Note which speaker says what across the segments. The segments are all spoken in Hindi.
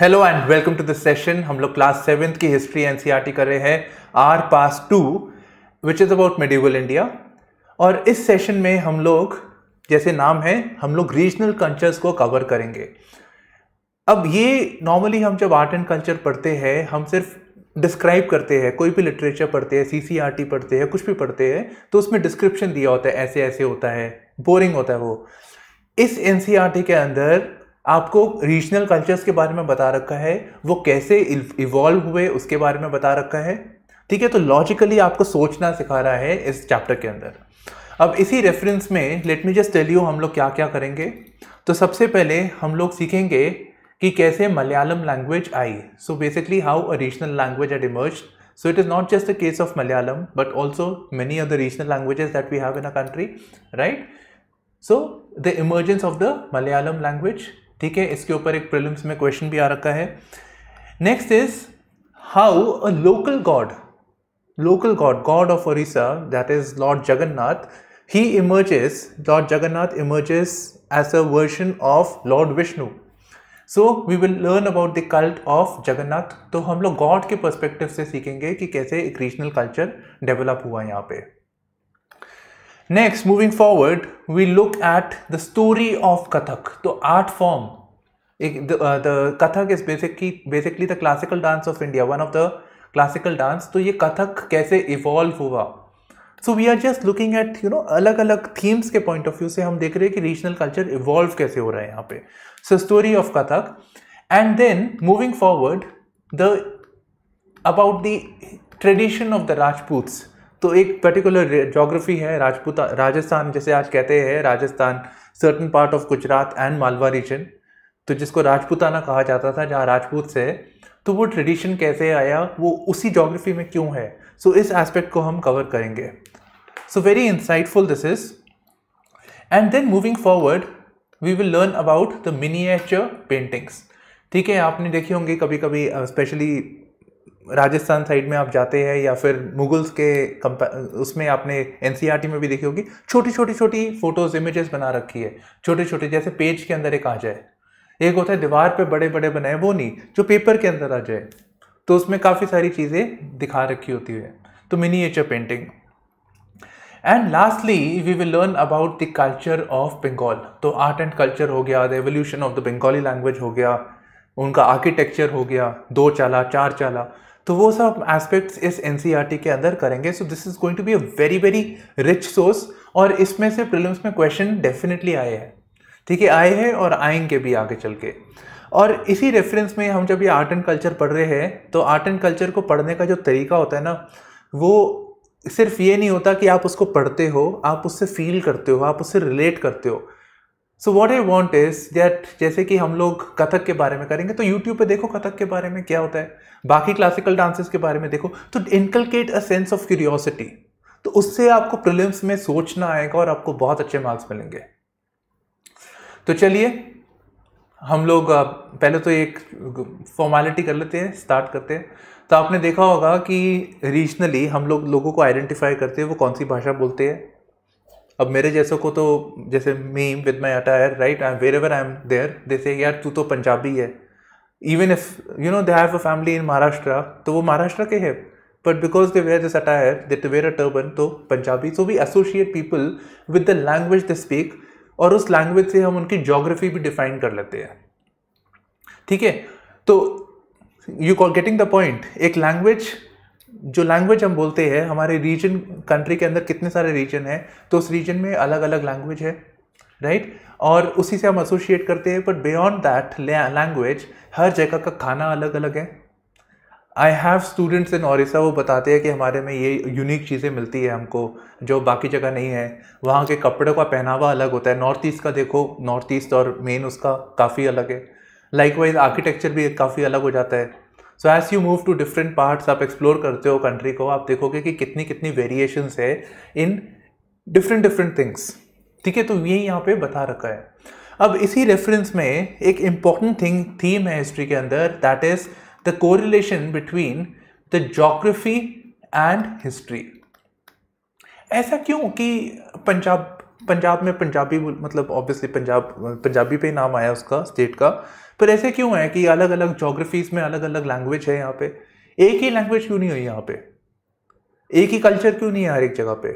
Speaker 1: Hello and welcome to this session हम लोग क्लास सेवेंथ की हिस्ट्री एनसीईआरटी e कर रहे हैं our pass two which is about medieval India और इस सेशन में हम लोग जैसे नाम है हम लोग रीजनल कल्चर्स को कवर करेंगे अब ये नॉर्मली हम जब आर्ट एंड कल्चर पढ़ते हैं हम सिर्फ डिस्क्राइब करते हैं कोई भी लिटरेचर पढ़ते हैं सी e पढ़ते हैं कुछ भी पढ़ते हैं तो उसमें डिस्क्रिप्शन दिया होता है ऐसे ऐसे होता है बोरिंग होता है वो इस एनसीईआरटी e के अंदर आपको रीजनल कल्चर्स के बारे में बता रखा है वो कैसे इवॉल्व हुए उसके बारे में बता रखा है ठीक है तो लॉजिकली आपको सोचना सिखा रहा है इस चैप्टर के अंदर अब इसी रेफरेंस में let me just tell you हम लोग क्या क्या करेंगे तो सबसे पहले हम लोग सीखेंगे कि कैसे Malayalam language I so basically how a regional language at emerge so it is not just the case of Malayalam but also many other regional languages that we have in a country right so the emergence of the Malayalam language ठीक है इसके ऊपर एक प्रिलिम्स में क्वेश्चन भी आ रखा है next is how a local god local god god of Orissa that is lord Jagannath he emerges, lord Jagannath emerges as a version of lord Vishnu so we will learn about the cult of Jagannath तो हम लोग गॉड के परस्पेक्टिव से सीखेंगे कि कैसे एक रीजनल कल्चर डेवलप हुआ यहाँ पे next moving forward we look at the story of Kathak तो आर्ट फॉर्म एक the Kathak is basically basically the classical dance of India one of the classical dance तो ये कथक कैसे इवॉल्व हुआ so we are just looking at you know अलग अलग थीम्स के पॉइंट ऑफ व्यू से हम देख रहे हैं कि रीजनल कल्चर इवॉल्व कैसे हो रहा है यहाँ पे so story of Kathak and then moving forward the about the tradition of the Rajputs तो एक पर्टिकुलर जोग्राफी है राजपूता राजस्थान जैसे आज कहते हैं Rajasthan certain part of Gujarat and Malwa region तो जिसको राजपूताना कहा जाता था जहाँ राजपूत से तो वो ट्रेडिशन कैसे आया वो उसी जोग्राफी में क्यों है सो so, इस एस्पेक्ट को हम कवर करेंगे so very insightful this is and then moving forward we will learn about the miniature paintings ठीक है आपने देखी होंगी कभी कभी स्पेशली राजस्थान साइड में आप जाते हैं या फिर मुगल्स के उसमें आपने एन e में भी देखी होगी छोटी छोटी छोटी फोटोज़ इमेजेस बना रखी है छोटे छोटे जैसे पेज के अंदर एक आ जाए एक होता है दीवार पे बड़े बड़े बनाए वो नहीं जो पेपर के अंदर आ जाए तो उसमें काफ़ी सारी चीज़ें दिखा रखी होती है तो miniature painting and lastly we will learn about the culture of Bengal तो आर्ट एंड कल्चर हो गया the evolution of the Bengali language हो गया उनका आर्किटेक्चर हो गया दो चाला चार चाला तो वो सब एस्पेक्ट्स इस एन e के अंदर करेंगे so this is going to be a very very rich source और इसमें से प्रिलिम्स में क्वेश्चन डेफिनेटली आए हैं ठीक है आए हैं और आएंगे भी आगे चल के और इसी रेफरेंस में हम जब ये आर्ट एंड कल्चर पढ़ रहे हैं तो आर्ट एंड कल्चर को पढ़ने का जो तरीका होता है ना वो सिर्फ ये नहीं होता कि आप उसको पढ़ते हो आप उससे फील करते हो आप उससे रिलेट करते हो so what I want is that जैसे कि हम लोग कथक के बारे में करेंगे तो यूट्यूब पे देखो कथक के बारे में क्या होता है बाकी क्लासिकल डांसेस के बारे में देखो तो inculcate a sense of curiosity तो उससे आपको प्रिलिम्स में सोचना आएगा और आपको बहुत अच्छे मार्क्स मिलेंगे तो चलिए हम लोग पहले तो एक फॉर्मेलिटी कर लेते हैं स्टार्ट करते हैं तो आपने देखा होगा कि रीजनली हम लोग लोगों को आइडेंटिफाई करते हैं वो कौन सी भाषा बोलते हैं अब मेरे जैसों को तो जैसे me with my attire right I wherever I am there they say यार तू तो पंजाबी है even if you know they have a family in Maharashtra तो वो महाराष्ट्र के हैं but because they wear this attire they wear a turban तो Punjabi so we associate people with the language they speak और उस लैंग्वेज से हम उनकी जोग्राफी भी डिफाइन कर लेते हैं ठीक है तो you call getting the point एक लैंग्वेज जो लैंग्वेज हम बोलते हैं हमारे रीजन कंट्री के अंदर कितने सारे रीजन हैं तो उस रीजन में अलग अलग लैंग्वेज है राइट और उसी से हम एसोशिएट करते हैं बट बियॉन्ड दैट लैंग्वेज हर जगह का खाना अलग अलग है I have students in Orissa वो बताते हैं कि हमारे में ये यूनिक चीज़ें मिलती है हमको जो बाकी जगह नहीं है वहाँ के कपड़ों का पहनावा अलग होता है नॉर्थ ईस्ट का देखो नॉर्थ ईस्ट और मेन उसका काफ़ी अलग है लाइक वाइज आर्किटेक्चर भी काफ़ी अलग हो जाता है so as you move to different parts आप एक्सप्लोर करते हो कंट्री को आप देखोगे कि कितनी कितनी वेरिएशंस है इन डिफरेंट डिफरेंट थिंग्स ठीक है तो ये यहाँ पे बता रखा है अब इसी रेफरेंस में एक इम्पॉर्टेंट थिंग थीम है हिस्ट्री के अंदर that is the correlation between the geography and history ऐसा क्यों कि पंजाब पंजाब में पंजाबी मतलब ऑब्वियसली पंजाब पंजाबी पे ही नाम आया उसका स्टेट का पर ऐसे क्यों है कि अलग अलग जोग्राफीज में अलग अलग लैंग्वेज है यहाँ पे एक ही लैंग्वेज क्यों नहीं हुई यहाँ पे एक ही कल्चर क्यों नहीं है हर एक जगह पे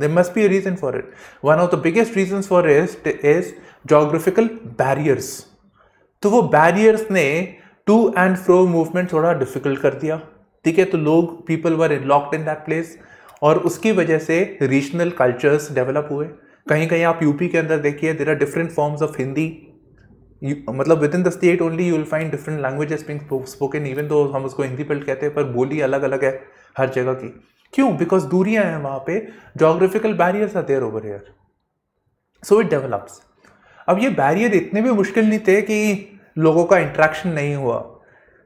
Speaker 1: there must be reason for it one of the biggest reason for for is geographical geographical तो वो बैरियर्स ने टू एंड फ्रो मूवमेंट थोड़ा डिफिकल्ट कर दिया ठीक है तो लोग people were locked in that place और उसकी वजह से रीजनल कल्चर्स डेवलप हुए कहीं कहीं आप यूपी के अंदर देखिए there are different forms of Hindi मतलब within the state only you will find different languages being spoken even though हम उसको हिंदी बिल्ट कहते हैं पर बोली अलग अलग है हर जगह की क्यों बिकॉज दूरियां हैं वहाँ पे geographical barriers are there over here so it develops अब ये बैरियर इतने भी मुश्किल नहीं थे कि लोगों का इंट्रैक्शन नहीं हुआ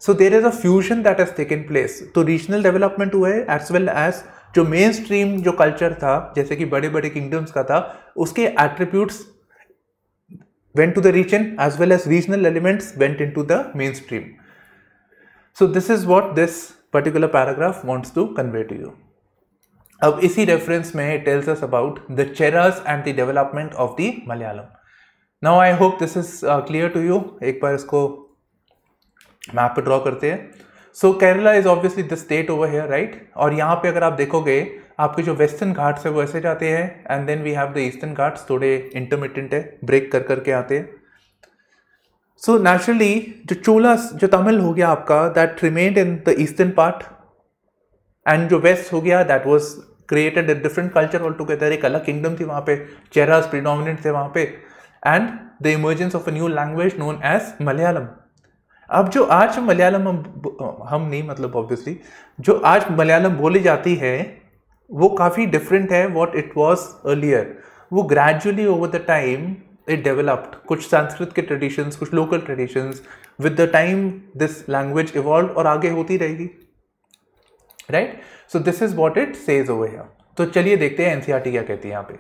Speaker 1: so there is a fusion that has taken place तो रीजनल डेवलपमेंट हुआ है एज वेल एज़ जो मेन स्ट्रीम जो कल्चर था जैसे कि बड़े बड़े किंगडम्स का था उसके attributes went to the region as well as regional elements went in to the main stream so this is what this particular paragraph wants to convey to you अब इसी रेफरेंस में tells us about the Cheras and the development of the Malayalam now I hope this is clear to you एक बार इसको मैप ड्रॉ करते हैं so Kerala is obviously the state over here right और यहाँ पे अगर आप देखोगे आपके जो वेस्टर्न घाट्स है वो ऐसे जाते हैं and then we have the eastern Ghats थोड़े इंटरमीडियंट है ब्रेक कर करके आते हैं सो so, नेचुरली जो चोला जो तमिल हो गया आपका that remain in the eastern part and जो वेस्ट हो गया that was created different culture altogether एक अलग किंगडम थी वहाँ पे चेहराज प्रिडोमिनेंट थे वहाँ पे and the emergence of a new language known as Malayalam अब जो आज मलयालम हम हम नहीं मतलब ऑब्वियसली जो आज मलयालम बोली जाती है वो काफ़ी डिफरेंट है वॉट इट वॉज अर्लियर वो gradually over the time it developed कुछ संस्कृत के ट्रेडिशंस कुछ local traditions with the time this language evolve और आगे होती रहेगी right so this is what it says over here तो चलिए देखते हैं एनसीईआरटी e क्या कहती है यहाँ पे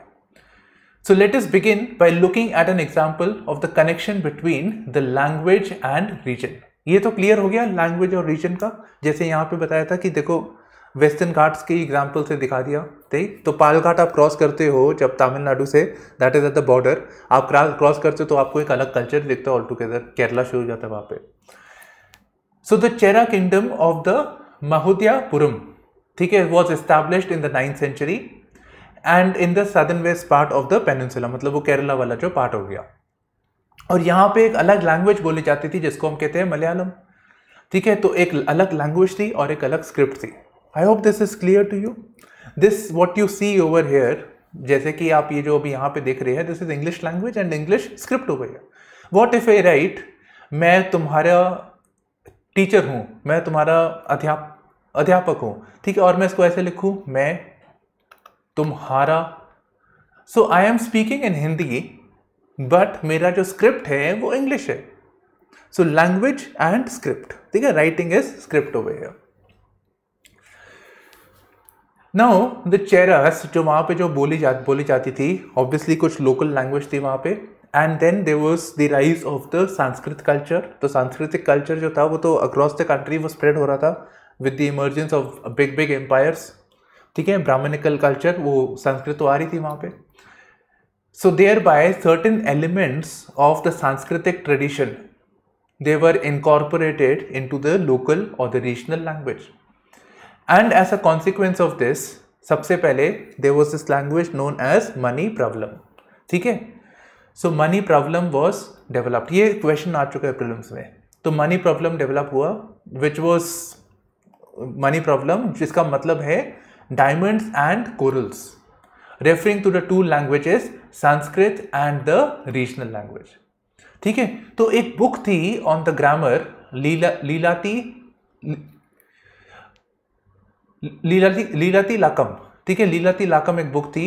Speaker 1: So let us begin by looking at an example of the connection between the language and region. ये तो क्लियर हो गया लैंग्वेज और रीजन का जैसे यहाँ पे बताया था कि देखो वेस्टर्न घाट्स के एग्जाम्पल से दिखा दिया ठीक तो पाल घाट आप क्रॉस करते हो जब तमिलनाडु से that is at the border आप क्रॉस करते हो तो आपको एक अलग कल्चर दिखता है ऑल टुगेदर केरला शुरू हो जाता है वहाँ पे so the Chera kingdom of the Mahodayapuram ठीक है was established in the ninth century and in the southern west part of the peninsula मतलब वो केरला वाला जो पार्ट हो गया और यहाँ पे एक अलग लैंग्वेज बोली जाती थी जिसको हम कहते हैं मलयालम ठीक है तो एक अलग लैंग्वेज थी और एक अलग स्क्रिप्ट थी I hope this is clear to you this what you see over here जैसे कि आप ये जो अभी यहाँ पे देख रहे हैं this is English language and English script हो गई है वॉट इफ ए राइट मैं तुम्हारा टीचर हूँ मैं तुम्हारा अध्याप अध्यापक हूँ ठीक है और मैं इसको ऐसे लिखूँ मैं तुम्हारा so I am speaking in Hindi but मेरा जो स्क्रिप्ट है वो इंग्लिश है सो लैंग्वेज एंड स्क्रिप्ट ठीक है writing is script over here now the Cheras जो वहाँ पे जो बोली जा बोली जाती थी ऑब्वियसली कुछ लोकल लैंग्वेज थी वहाँ पे and then they was the rise of the सांस्कृतिक कल्चर तो सांस्कृतिक कल्चर जो था वो तो अक्रॉस द कंट्री वो स्प्रेड हो रहा था with the emergence of big big empires ठीक है ब्राह्मणिकल कल्चर वो संस्कृत तो आ रही थी वहाँ पे so thereby certain elements of the सांस्कृतिक tradition they were incorporated in to the local और the regional language and as a consequence of this सबसे पहले there was this language known as Manipravalam ठीक है so Manipravalam was developed ये क्वेश्चन आ चुका है प्रॉब्लम्स में तो मनी प्रॉब्लम डेवलप हुआ विच वॉज मनी प्रॉब्लम जिसका मतलब है diamonds and corals, referring to the two languages Sanskrit and the regional language ठीक है तो एक बुक थी ऑन द ग्रामर लीला लीलाती लीलाती लीलाती लाकम ठीक है लीलाती लाकम एक बुक थी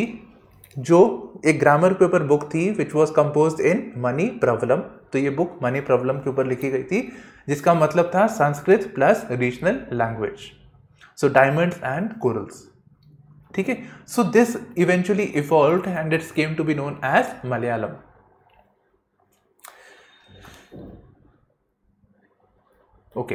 Speaker 1: जो एक ग्रामर के ऊपर बुक थी which was compose in Manipravalam तो ये बुक मनी प्रॉब्लम के ऊपर लिखी गई थी जिसका मतलब था Sanskrit plus regional language so diamonds and corals ठीक है so this eventually evolve and it's came to be known as Malayalam okay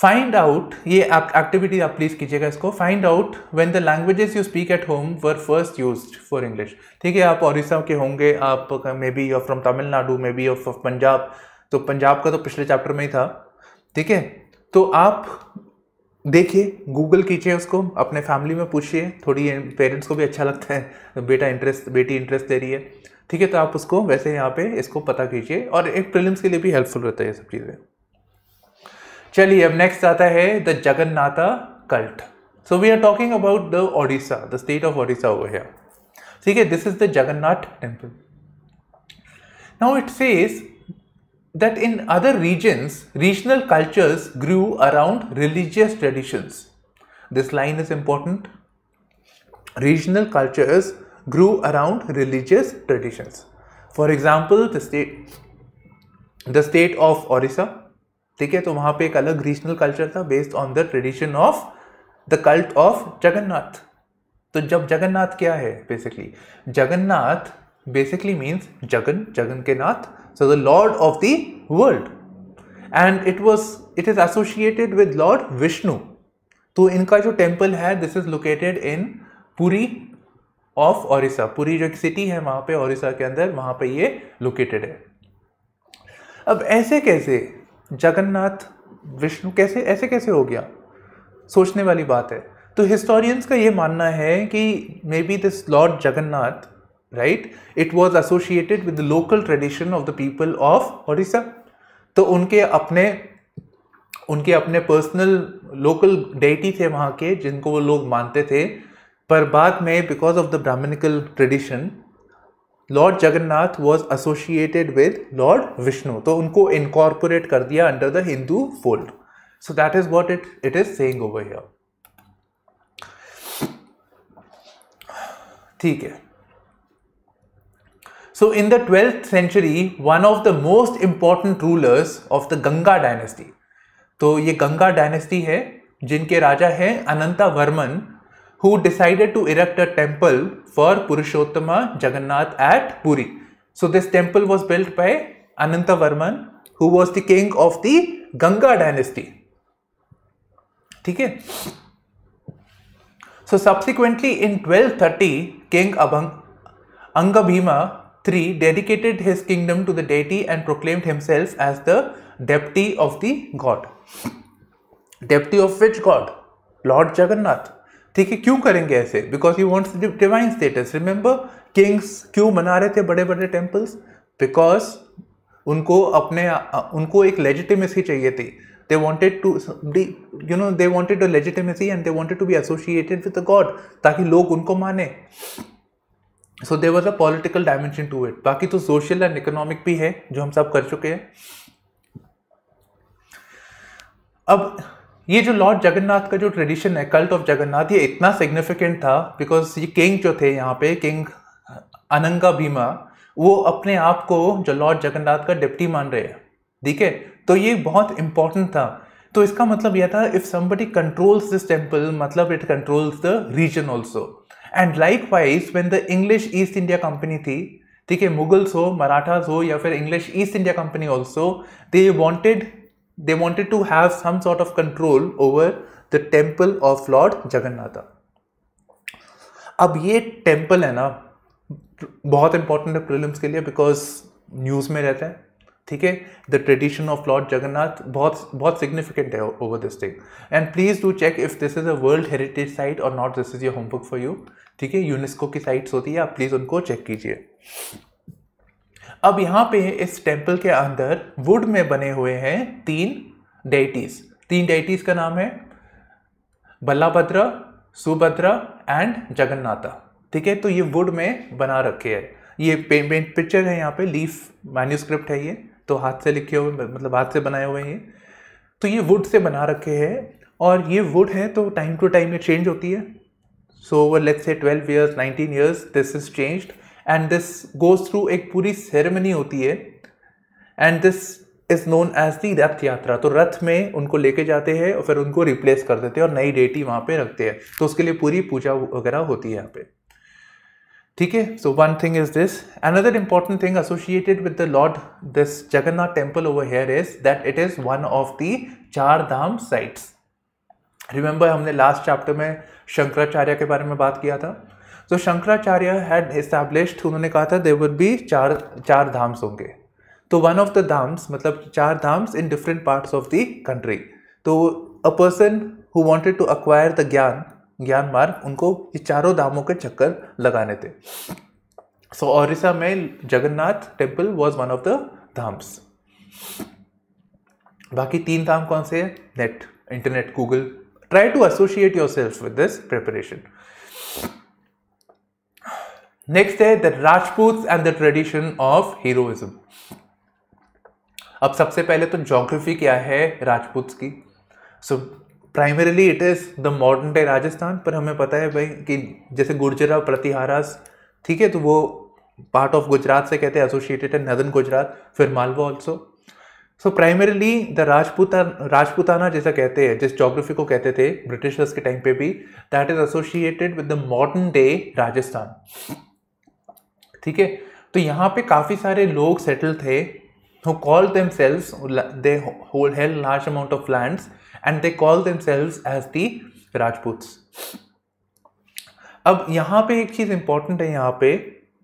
Speaker 1: find out ये एक्टिविटी आप प्लीज कीजिएगा इसको find out when the languages you speak at home were first used for English ठीक है आप ओडिशा के होंगे आप मे बी और from Tamil Nadu may be of Punjab तो पंजाब का तो पिछले चैप्टर में ही था ठीक है तो आप देखिए गूगल कीजिए उसको अपने फैमिली में पूछिए थोड़ी पेरेंट्स को भी अच्छा लगता है बेटा इंटरेस्ट बेटी इंटरेस्ट दे रही है ठीक है तो आप उसको वैसे यहाँ पे इसको पता कीजिए और एक प्रिलिम्स के लिए भी हेल्पफुल रहता है ये सब चीज़ें चलिए अब नेक्स्ट आता है the Jagannatha cult so we are talking about the Odisha the state of Odisha over here ठीक है this is the Jagannath temple now it says that in other regions, regional cultures grew around religious traditions. This line is important. Regional cultures grew around religious traditions. For example, the state, the state of Orissa, ठीक है तो वहाँ पे एक अलग रीजनल कल्चर था based on the tradition of the cult of Jagannath तो जब जगन्नाथ क्या है बेसिकली जगन्नाथ बेसिकली मीन्स जगन जगन के नाथ So the Lord of the world. And it was it is associated with Lord Vishnu. तो इनका जो टेम्पल है this is located in Puri of Orissa Puri जो एक सिटी है वहाँ पे ओरिसा के अंदर वहाँ पे ये लोकेटेड है अब ऐसे कैसे जगन्नाथ विष्णु कैसे ऐसे कैसे हो गया सोचने वाली बात है तो हिस्टोरियंस का ये मानना है कि may be this lord Jagannath right it was associated with local tradition of the people of Odisha तो उनके अपने उनके अपने पर्सनल लोकल डेटी थे वहाँ के जिनको वो लोग मानते थे पर बाद में because of the brahmanical tradition lord Jagannath was associated with lord Vishnu तो उनको इनकॉर्पोरेट कर दिया under the Hindu fold so that is what it it is saying over here ठीक है So in the 12th century, one of the most important rulers of the Ganga dynasty. तो ये गंगा डायनेस्टी है जिनके राजा हैं Ananta Varman who decided to erect a temple for Purushottama Jagannath at Puri so this temple was built by Ananta Varman who was the king of the Ganga dynasty ठीक है so subsequently in thirty king अभंग Anangabhima 3. Dedicated his kingdom to the deity and proclaimed himself as the deputy of the god. Deputy of which god? Lord Jagannath. ठीक है क्यों करेंगे ऐसे because he wants divine status remember kings क्यों बना रहे थे बड़े बड़े टेम्पल्स बिकॉज उनको अपने उनको एक लेजिटिमेसी चाहिए थी they wanted to you know they wanted a legitimacy and they wanted to be associated with the god ताकि लोग उनको माने so there was a political dimension to it बाकी तो सोशल एंड इकोनॉमिक भी है जो हम सब कर चुके हैं अब ये जो लॉर्ड जगन्नाथ का जो ट्रेडिशन है कल्ट ऑफ जगन्नाथ ये इतना सिग्निफिकेंट था बिकॉज ये किंग जो थे यहाँ पे किंग अनंगा भीमा वो अपने आप को जो लॉर्ड जगन्नाथ का डिप्टी मान रहे हैं ठीक है तो ये बहुत इंपॉर्टेंट था तो इसका मतलब यह था if somebody controls this temple मतलब it controls the region also and likewise when the English East India Company थी ठीक है मुगल्स हो मराठास हो या फिर English East India Company also they wanted they wanted to have some sort of control over the temple of lord Jagannatha अब ये टेम्पल है ना बहुत इंपॉर्टेंट है प्रिलिम्स के लिए बिकॉज न्यूज़ में रहता है ठीक है the tradition of lord Jagannath बहुत बहुत सिग्निफिकेंट है over this thing and please do check if this is a world heritage site और not this is your homework for you ठीक है यूनेस्को की साइट्स होती है आप प्लीज़ उनको चेक कीजिए अब यहाँ पे इस टेम्पल के अंदर वुड में बने हुए हैं तीन डेटीज तीन डेटीज का नाम है बल्लाभद्र सुभद्रा एंड जगन्नाथा ठीक है तो ये वुड में बना रखे है ये पेमेंट पिक्चर है यहाँ पे लीफ मैन्यूस्क्रिप्ट है ये तो हाथ से लिखे हुए मतलब हाथ से बनाए हुए हैं तो ये वुड से बना रखे हैं और ये वुड है तो टाइम टू टाइम ये चेंज होती है so over let's say twelve years nineteen years this is changed and this goes through एक पूरी सेरेमनी होती है and this is known as the Rath Yatra तो रथ में उनको लेके जाते हैं और फिर उनको रिप्लेस कर देते हैं और नई डेटी वहाँ पे रखते हैं तो उसके लिए पूरी पूजा वगैरह होती है यहाँ पे ठीक है so one thing is this another important thing associated with the lord this Jagannath temple over here is that it is one of the Char Dham sites remember हमने लास्ट चैप्टर में शंकराचार्य के बारे में बात किया था तो शंकराचार्य हैड एस्टैब्लिश्ड उन्होंने कहा था देर वुड बी चार चार धाम्स होंगे तो वन ऑफ द धाम्स मतलब चार Dhams in different parts of the country तो a person who wanted to acquire the gyan gyan मार्ग उनको ये चारों धामों के चक्कर लगाने थे सो so, ओरिसा में Jagannath temple was one of the Dhams बाकी तीन धाम कौन से हैं net internet Google try to associate yourself with this preparation next है the Rajput and the tradition of heroism अब सबसे पहले तो जोग्राफी क्या है राजपूत की so primarily it is the modern day Rajasthan पर हमें पता है भाई कि जैसे गुर्जरा प्रतिहारास ठीक है तो वो पार्ट ऑफ गुजरात से कहते हैं एसोसिएटेड है नदन गुजरात फिर Malwa also so primarily the Rajputa Rajputana जैसा कहते हैं जिस जोग्राफी को कहते थे ब्रिटिशर्स के टाइम पे भी that is associated with the modern day Rajasthan ठीक है तो यहाँ पे काफ़ी सारे लोग सेटल थे who call themselves they hold हेल large amount of lands and they call themselves as the Rajput अब यहाँ पे एक चीज़ इंपॉर्टेंट है यहाँ पे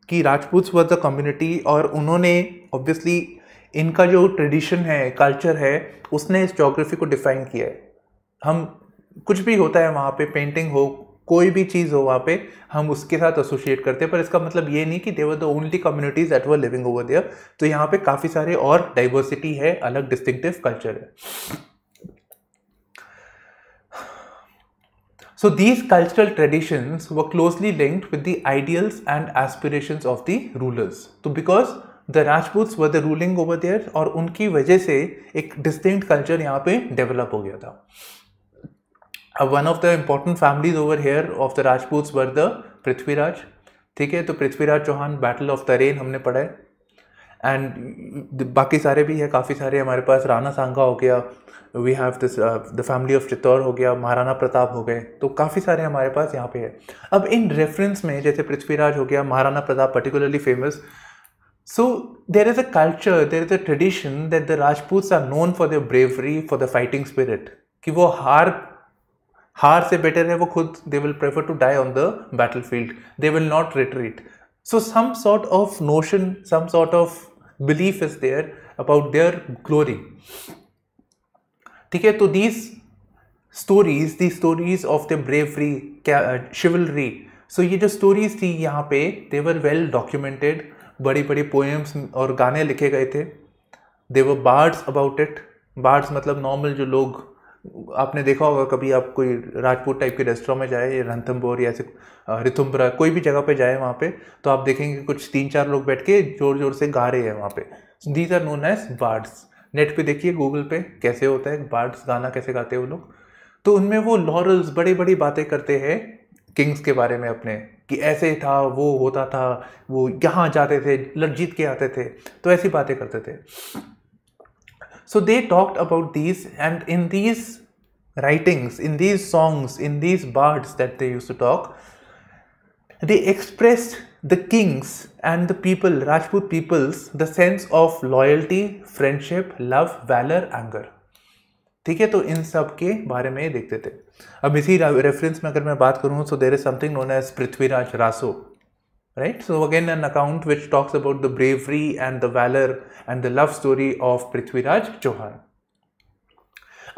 Speaker 1: कि राजपूत वॉज अ कम्युनिटी और उन्होंने ऑब्वियसली इनका जो ट्रेडिशन है कल्चर है उसने इस जोग्राफी को डिफाइन किया है हम कुछ भी होता है वहाँ पे पेंटिंग हो कोई भी चीज़ हो वहाँ पे हम उसके साथ एसोसिएट करते हैं पर इसका मतलब ये नहीं कि they were the only communities that were living over there तो यहाँ पे काफ़ी सारे और डाइवर्सिटी है अलग डिस्टिंक्टिव कल्चर है So these cultural traditions were closely linked with the ideals and aspirations of the rulers. So because the Rajput were the ruling over there और उनकी वजह से एक डिस्टिंक्ट कल्चर यहाँ पे डेवलप हो गया था one of the important families over here of the Rajput were the Prithviraj ठीक है तो पृथ्वीराज चौहान बैटल ऑफ तरेन हमने पढ़ा है एंड बाकी सारे भी है काफ़ी सारे हमारे पास राना सांगा हो गया we have this the family of Chittor हो गया महाराणा प्रताप हो गए तो काफ़ी सारे हमारे पास यहाँ पे है अब इन रेफरेंस में जैसे पृथ्वीराज हो गया Maharana Pratap particularly famous so there is a culture there is a tradition that the Rajput are known for the bravery for the fighting spirit कि वो हार हार से बेटर है वो खुद they will prefer to die on the battle field they will not retreat so some sort of notion some sort of believe is there about their glory ठीक है तो these stories the stories of the bravery chivalry so ये जो स्टोरीज थी यहाँ पे देवर वेल डॉक्यूमेंटेड बड़े बड़े पोएम्स और गाने लिखे गए थे they were bards about it bards मतलब नॉर्मल जो लोग आपने देखा होगा कभी आप कोई राजपूत टाइप के रेस्टोरेंट में जाए या या ऐसे रिथुम्बरा कोई भी जगह पे जाए वहाँ पे तो आप देखेंगे कुछ तीन चार लोग बैठ के जोर जोर से गा रहे हैं वहाँ पे these are known as bards net पे देखिए गूगल पे कैसे होता है बार्ड्स गाना कैसे गाते हैं वो लोग तो उनमें वो लॉरल्स बड़ी बड़ी बातें करते हैं किंग्स के बारे में अपने कि ऐसे था वो होता था वो यहाँ जाते थे लड़ जीत के आते थे तो ऐसी बातें करते थे So they talked about these, and in these writings, in these songs, in these bards that they used to talk, they expressed the kings and the people, Rajput peoples, the sense of loyalty, friendship, love, valor, anger. ठीक है तो इन सब के बारे में देखते थे अब इसी रेफरेंस में अगर मैं बात करूँ तो there is something known as Prithviraj Raso right so again an account which talks about the bravery and the valor and the love story of prithviraj chauhan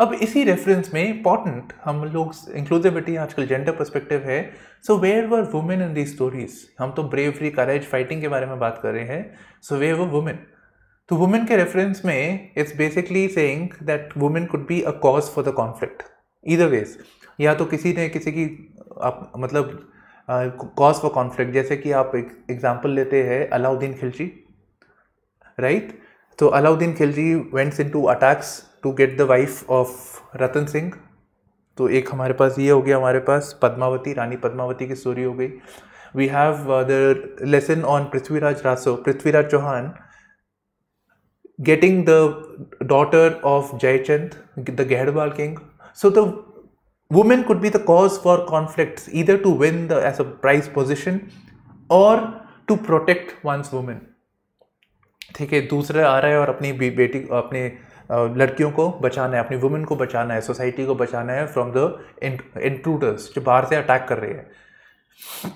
Speaker 1: अब इसी रेफरेंस में इंपॉर्टेंट हम लोग इंक्लूसिविटी आजकल जेंडर पर्सपेक्टिव है so where were women in the stories हम तो ब्रेवरी करेज फाइटिंग के बारे में बात कर रहे हैं सो वे वर वुमेन तो वुमेन के रेफरेंस में it's basically saying that women could be a cause for the conflict either ways या तो किसी ने किसी की आप मतलब कॉज फॉर कॉन्फ्लिक्ट जैसे कि आप एक एग्जाम्पल लेते हैं अलाउद्दीन खिलजी राइट तो Alauddin Khilji went in to attacks to get the wife of Ratan Singh तो एक हमारे पास ये हो गया हमारे पास पद्मावती रानी पद्मावती की स्टोरी हो गई we have the lesson on Prithviraj Raso Prithviraj Chauhan getting the daughter of Jaichand the Gahadavala king so the women could be the cause for conflicts either to win the as a prize position or to protect one's women ठीक है दूसरा आ रहा है और अपनी बेटी अपने लड़कियों को बचाना है अपनी वुमेन को बचाना है सोसाइटी को बचाना है फ्रॉम द इंट्रूडर्स जो बाहर से अटैक कर रहे हैं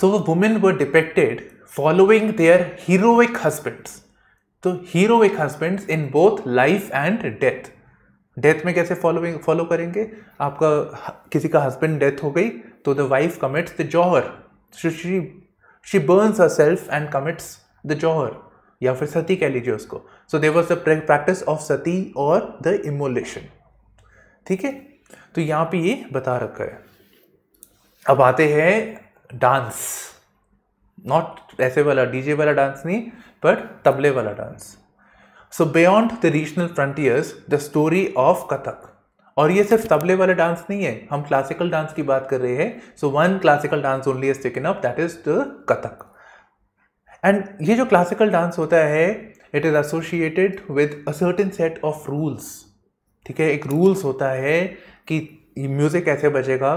Speaker 1: सो वो women were depicted following their heroic husbands तो heroic husbands in both life and death death में कैसे फॉलोइंग फॉलो करेंगे आपका किसी का हस्बैंड डेथ हो गई तो the wife commits the jauhar she she burns herself and commits the jauhar या फिर सती कह लीजिए उसको so they was the practice of sati और द इमोलेशन ठीक है तो यहाँ पे ये बता रखा है अब आते हैं डांस नॉट ऐसे वाला डीजे वाला डांस नहीं बट तबले वाला dance so beyond the regional frontiers the story of Kathak और ये सिर्फ तबले वाले डांस नहीं है हम क्लासिकल डांस की बात कर रहे हैं so one classical dance only is taken up that is the Kathak and ये जो क्लासिकल डांस होता है it is associated with a certain set of rules ठीक है एक रूल्स होता है कि म्यूज़िक ऐसे बजेगा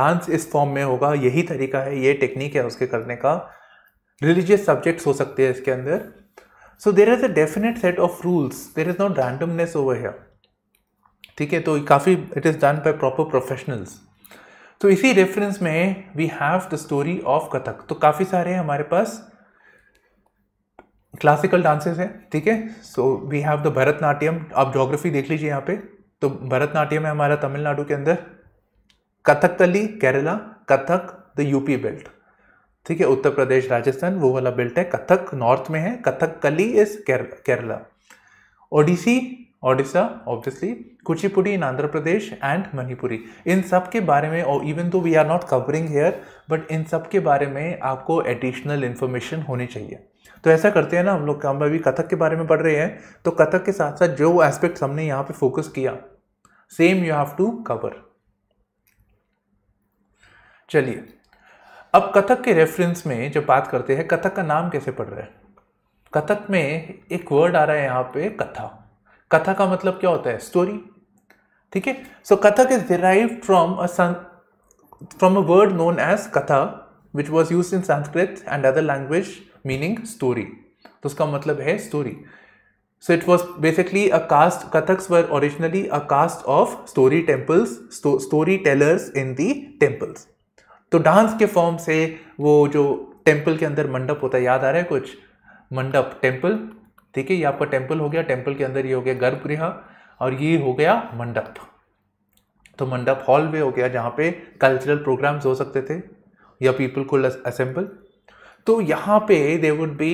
Speaker 1: डांस इस फॉर्म में होगा यही तरीका है ये टेक्निक है उसके करने का रिलीजियस सब्जेक्ट्स हो सकते हैं इसके अंदर so there is a definite set of rules there is not randomness over here ठीक है तो काफ़ी it is done by proper professionals तो इसी रेफरेंस में we have the story of Kathak तो काफ़ी सारे हमारे पास क्लासिकल डांसेस हैं ठीक है so we have the Bharatanatyam आप जोग्राफी देख लीजिए यहाँ पे तो भरतनाट्यम है हमारा तमिलनाडु के अंदर Kathakali Kerala Kathak the UP belt ठीक है उत्तर प्रदेश राजस्थान वो वाला बेल्ट है कथक नॉर्थ में है Kathakali is Kerala Odissi Odisha obviously Kuchipudi in Andhra Pradesh and Manipuri इन सब के बारे में और even though we are not covering here but इन सब के बारे में आपको एडिशनल इन्फॉर्मेशन होनी चाहिए तो ऐसा करते हैं ना हम लोग हम अभी कथक के बारे में पढ़ रहे हैं तो कथक के साथ साथ जो एस्पेक्ट हमने यहाँ पे फोकस किया same you have to cover चलिए अब कथक के रेफरेंस में जब बात करते हैं कथक का नाम कैसे पढ़ रहा है कथक में एक वर्ड आ रहा है यहाँ पे कथा कथा का मतलब क्या होता है स्टोरी ठीक है so Kathak is derive from a from a word known as katha which was use in Sanskrit and other language meaning story तो उसका मतलब है story so it was basically a caste Kathak were originally a caste of story temples story tellers in the temples तो डांस के फॉर्म से वो जो टेम्पल के अंदर मंडप होता है याद आ रहा है कुछ मंडप टेम्पल ठीक है ये आपका टेम्पल हो गया टेम्पल के अंदर ये हो गया गर्भगृह और ये हो गया मंडप तो मंडप हॉल वे हो गया जहाँ पे कल्चरल प्रोग्राम्स हो सकते थे या पीपल को असेंबल तो यहाँ पे they would be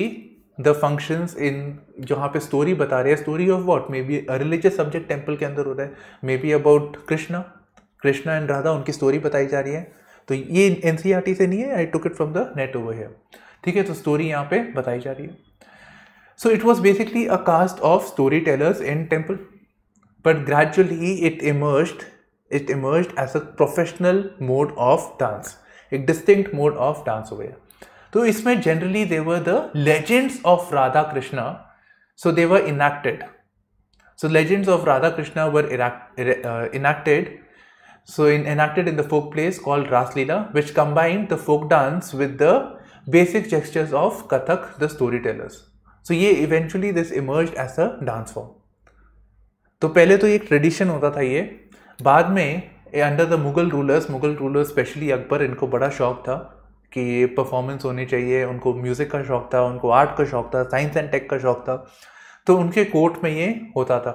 Speaker 1: the functions in जहाँ पे स्टोरी बता रहे हैं story of what may be religious subject temple के अंदर हो रहा है may be about Krishna Krishna and Radha उनकी स्टोरी बताई जा रही है तो ये एन e से नहीं है I took it from the net over है ठीक है तो स्टोरी यहाँ पे बताई जा रही है so it was basically a caste of story tellers in temple but gradually it emerge it emerge as a professional mode of dance एक डिस्टिंक्ट मोड ऑफ डांस हो गया तो इसमें generally there were the legends of Radha Krishna so they were enacted so legends of Radha Krishna were enacted so in, enacted in the folk plays called Raslila, which combined the folk dance with the basic gestures of Kathak, the storytellers. So ye eventually this emerged as a dance form. तो पहले तो एक tradition होता था ये बाद में under the Mughal rulers Mughal rulers specially Akbar इनको बड़ा शौक था कि ये परफॉर्मेंस होनी चाहिए उनको म्यूज़िक का शौक था उनको आर्ट का शौक था साइंस एंड टेक का शौक था तो उनके कोर्ट में ये होता था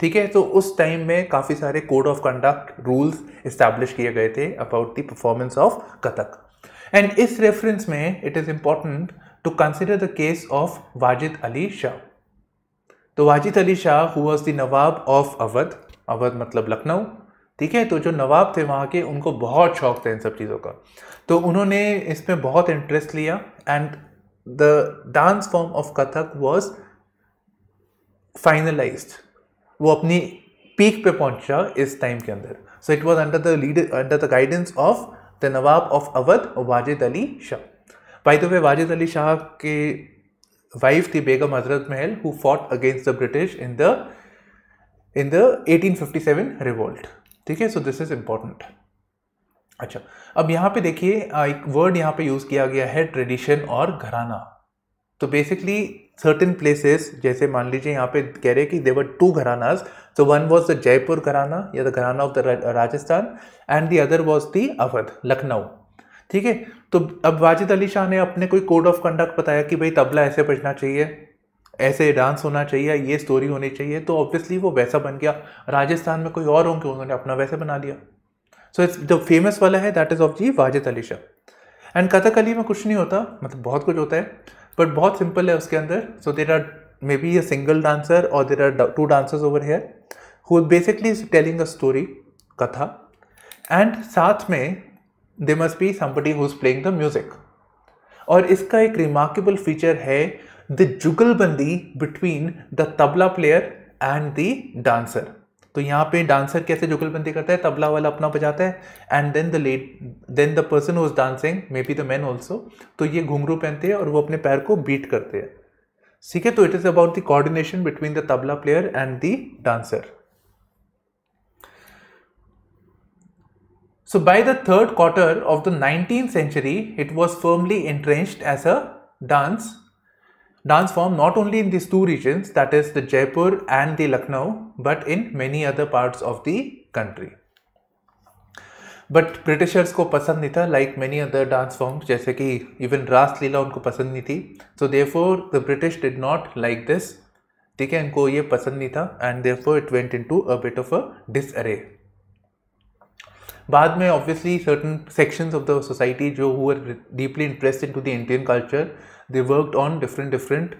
Speaker 1: ठीक है तो उस टाइम में काफ़ी सारे code of conduct rules establish किए गए थे about the performance of Kathak and इस रेफरेंस में it is important to consider the case of Wajid Ali Shah तो Wajid Ali Shah who was the Nawab of Awadh Awadh मतलब लखनऊ ठीक है तो जो नवाब थे वहाँ के उनको बहुत शौक था इन सब चीज़ों का तो उन्होंने इसमें बहुत इंटरेस्ट लिया and the dance form of Kathak was finalised वो अपनी पीक पे पहुंचा इस टाइम के अंदर so it was under the leader under the guidance of the Nawab of Awadh Wajid Ali Shah भाई तो वे वाजिद अली शाह के वाइफ थी Begum Hazrat Mahal who fought against the British in the in the 1857 revolt ठीक है सो दिस इज इम्पॉर्टेंट अच्छा अब यहाँ पे देखिए एक वर्ड यहाँ पे यूज़ किया गया है ट्रेडिशन और घराना तो बेसिकली certain प्लेसेस जैसे मान लीजिए यहाँ पे कह रहे हैं कि there were two gharanas so one was the Jaipur gharana या the gharana of the Rajasthan and the other was the Awadh Lucknow ठीक है तो अब वाजिद अली शाह ने अपने कोई कोड ऑफ कंडक्ट बताया कि भाई तबला ऐसे बजना चाहिए ऐसे डांस होना चाहिए ये स्टोरी होनी चाहिए तो ऑब्वियसली वो वैसा बन गया राजस्थान में कोई और होंगे उन्होंने अपना वैसे बना लिया सो इट्स जो फेमस वाला है दैट इज़ ऑफ जी वाजिद अली शाह एंड कथकली में कुछ नहीं होता मतलब बहुत कुछ होता है बट बहुत सिंपल है उसके अंदर so there are may be a single dancer और there are two dancers over here who basically is telling a story katha and साथ में they must be somebody who is playing the music और इसका एक रिमार्केबल फीचर है the jugalbandi between the tabla player and the dancer तो यहाँ पे डांसर कैसे जुगलबंदी करता है तबला वाला अपना बजाता है and then the late then the person was dancing may be the man also तो ये घुंघरू पहनते हैं और वो अपने पैर को बीट करते हैं ठीक है तो it is about the coordination between the tabla player and the dancer so by the third quarter of the nineteen century it was firmly entrenched एज अ डांस dance form not only in these two regions that is the Jaipur and the Lucknow but in many other parts of the country. But Britishers ko pasand nita like many other dance forms jaise ki even Ras Leela unko pasand nahi So therefore the British did not like this. They unko ye pasand nahi and therefore it went into a bit of a disarray. बाद obviously certain sections of the society who were deeply interested to the Indian culture they worked on different different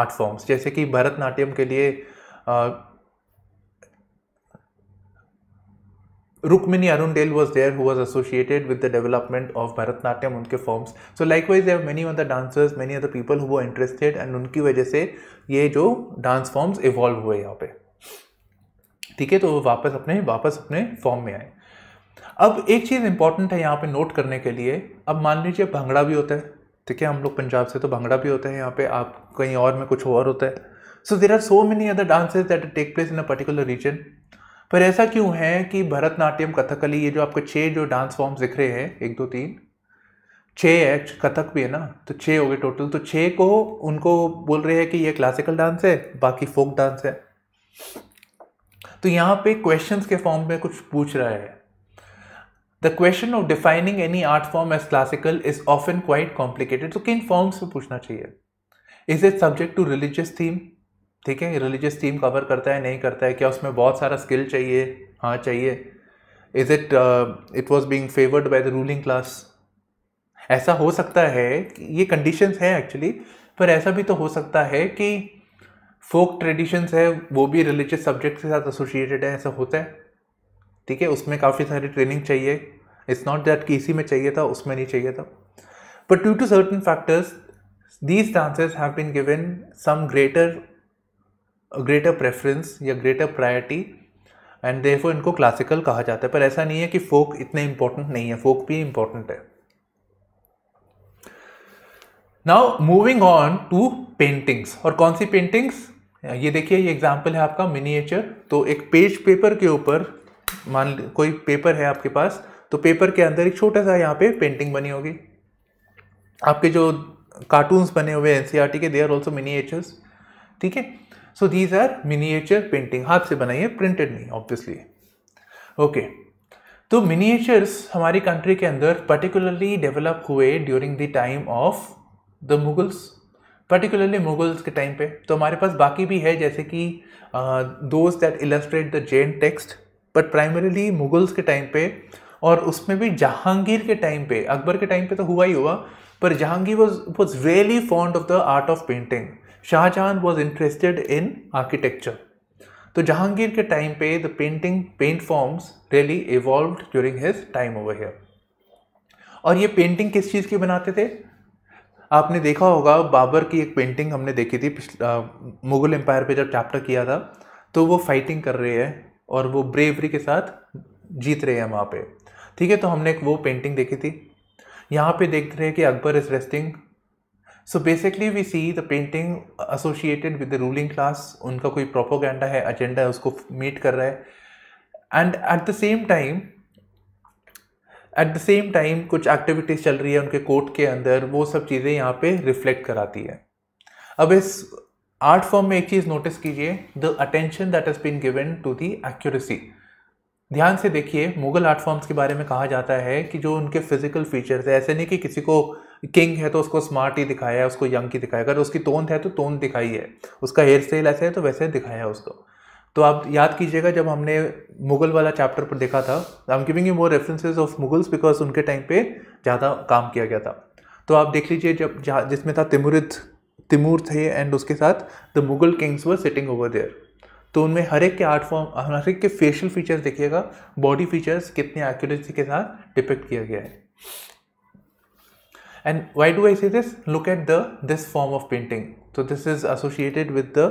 Speaker 1: art forms जैसे कि भरतनाट्यम के लिए रुक्मिनी डेल was there who was associated with the development of Bharatanatyam उनके forms so likewise they've many on the dancers many other people who interested and उनकी वजह से ये जो डांस फॉर्म्स इवॉल्व हुए यहाँ पे ठीक है तो वो वापस अपने वापस अपने फॉर्म में आए अब एक चीज़ इंपॉर्टेंट है यहाँ पे नोट करने के लिए अब मान लीजिए भंगड़ा भी होता है ठीक है हम लोग पंजाब से तो भंगड़ा भी होता है यहाँ पे आप कहीं और में कुछ और होता है so there are so many other dances that take place in a particular region पर ऐसा क्यों है कि भरतनाट्यम कथकली ये जो आपके छः जो डांस फॉर्म्स दिख रहे हैं एक दो तीन छः है कथक भी है ना तो छः हो गए टोटल तो छः को उनको बोल रहे हैं कि ये क्लासिकल डांस है बाकी फोक डांस है तो यहाँ पे क्वेश्चंस के फॉर्म में कुछ पूछ रहा है the question of defining any art form as classical is often quite complicated तो किन फॉर्म्स में पूछना चाहिए is it subject to religious theme ठीक है रिलीजियस थीम कवर करता है नहीं करता है क्या उसमें बहुत सारा स्किल चाहिए हाँ चाहिए is it it was being favoured by the ruling class ऐसा हो सकता है ये कंडीशन हैं एक्चुअली पर ऐसा भी तो हो सकता है कि फोक ट्रेडिशंस है वो भी रिलीजियस सब्जेक्ट के साथ एसोसिएटेड है ऐसा होता है ठीक है उसमें काफ़ी सारी ट्रेनिंग चाहिए इट्स नॉट दैट कि इसी में चाहिए था उसमें नहीं चाहिए था but due to certain factors these dances have been given some greater greater preference या greater priority and therefore इनको क्लासिकल कहा जाता है पर ऐसा नहीं है कि फोक इतने इम्पोर्टेंट नहीं है फोक भी इम्पोर्टेंट है now moving on to paintings और कौन सी पेंटिंग्स ये देखिए ये एग्जाम्पल है आपका मिनिएचर तो एक पेज पेपर के ऊपर मान कोई पेपर है आपके पास तो पेपर के अंदर एक छोटा सा यहाँ पे पेंटिंग बनी होगी आपके जो कार्टून्स बने हुए एन सी e के दे आर ऑल्सो मिनीचर्स ठीक है so these are miniature painting हाथ से बनाइए प्रिंटेड नहीं ऑब्वियसली ओके तो मिनीचर्स हमारी कंट्री के अंदर पर्टिकुलरली डेवलप हुए during the time of the Mughals particularly Mughals के टाइम पे तो हमारे पास बाकी भी है जैसे कि those that illustrate the Jain text but primarily Mughals के टाइम पे और उसमें भी जहांगीर के टाइम पे अकबर के टाइम पे तो हुआ ही हुआ पर Jahangir was was really fond of the art of painting Shahjahan was interested in architecture तो जहांगीर के टाइम पे the painting paint forms really evolve during his time over here और ये पेंटिंग किस चीज़ की बनाते थे आपने देखा होगा बाबर की एक पेंटिंग हमने देखी थी पिछला मुगल एम्पायर पे जब चैप्टर किया था तो वो फाइटिंग कर रहे हैं और वो ब्रेवरी के साथ जीत रहे हैं वहाँ पे ठीक है तो हमने एक वो पेंटिंग देखी थी यहाँ पे देख रहे हैं कि Akbar is resting so basically we see the painting associated with the ruling class उनका कोई प्रोपोगेंडा है एजेंडा है उसको मीट कर रहा है and at the same time at the same time कुछ एक्टिविटीज़ चल रही है उनके कोर्ट के अंदर वो सब चीज़ें यहाँ पे रिफ्लेक्ट कराती है अब इस आर्ट फॉर्म में एक चीज़ नोटिस कीजिए the attention that has been given to the accuracy ध्यान से देखिए मुगल आर्ट फॉर्म्स के बारे में कहा जाता है कि जो उनके फिजिकल फीचर्स है ऐसे नहीं कि किसी को किंग है तो उसको स्मार्ट ही दिखाया है उसको यंग ही दिखाया अगर उसकी तोंद है तो तोंद दिखाई है उसका हेयर स्टाइल ऐसे है तो वैसे दिखाया है उसको तो आप याद कीजिएगा जब हमने मुगल वाला चैप्टर पर देखा था I am giving you more references of Mughals because उनके टाइम पे ज़्यादा काम किया गया था तो आप देख लीजिए जब जिसमें था तिमुरिद तिमूर थे एंड उसके साथ the Mughal kings were sitting over there तो उनमें हर एक के आर्ट फॉर्म हर एक के फेशियल फीचर्स देखिएगा बॉडी फीचर्स कितने एक्यूरेसी के साथ डिपेक्ट किया गया है and why do I see this look at the this form of painting तो this is associated with the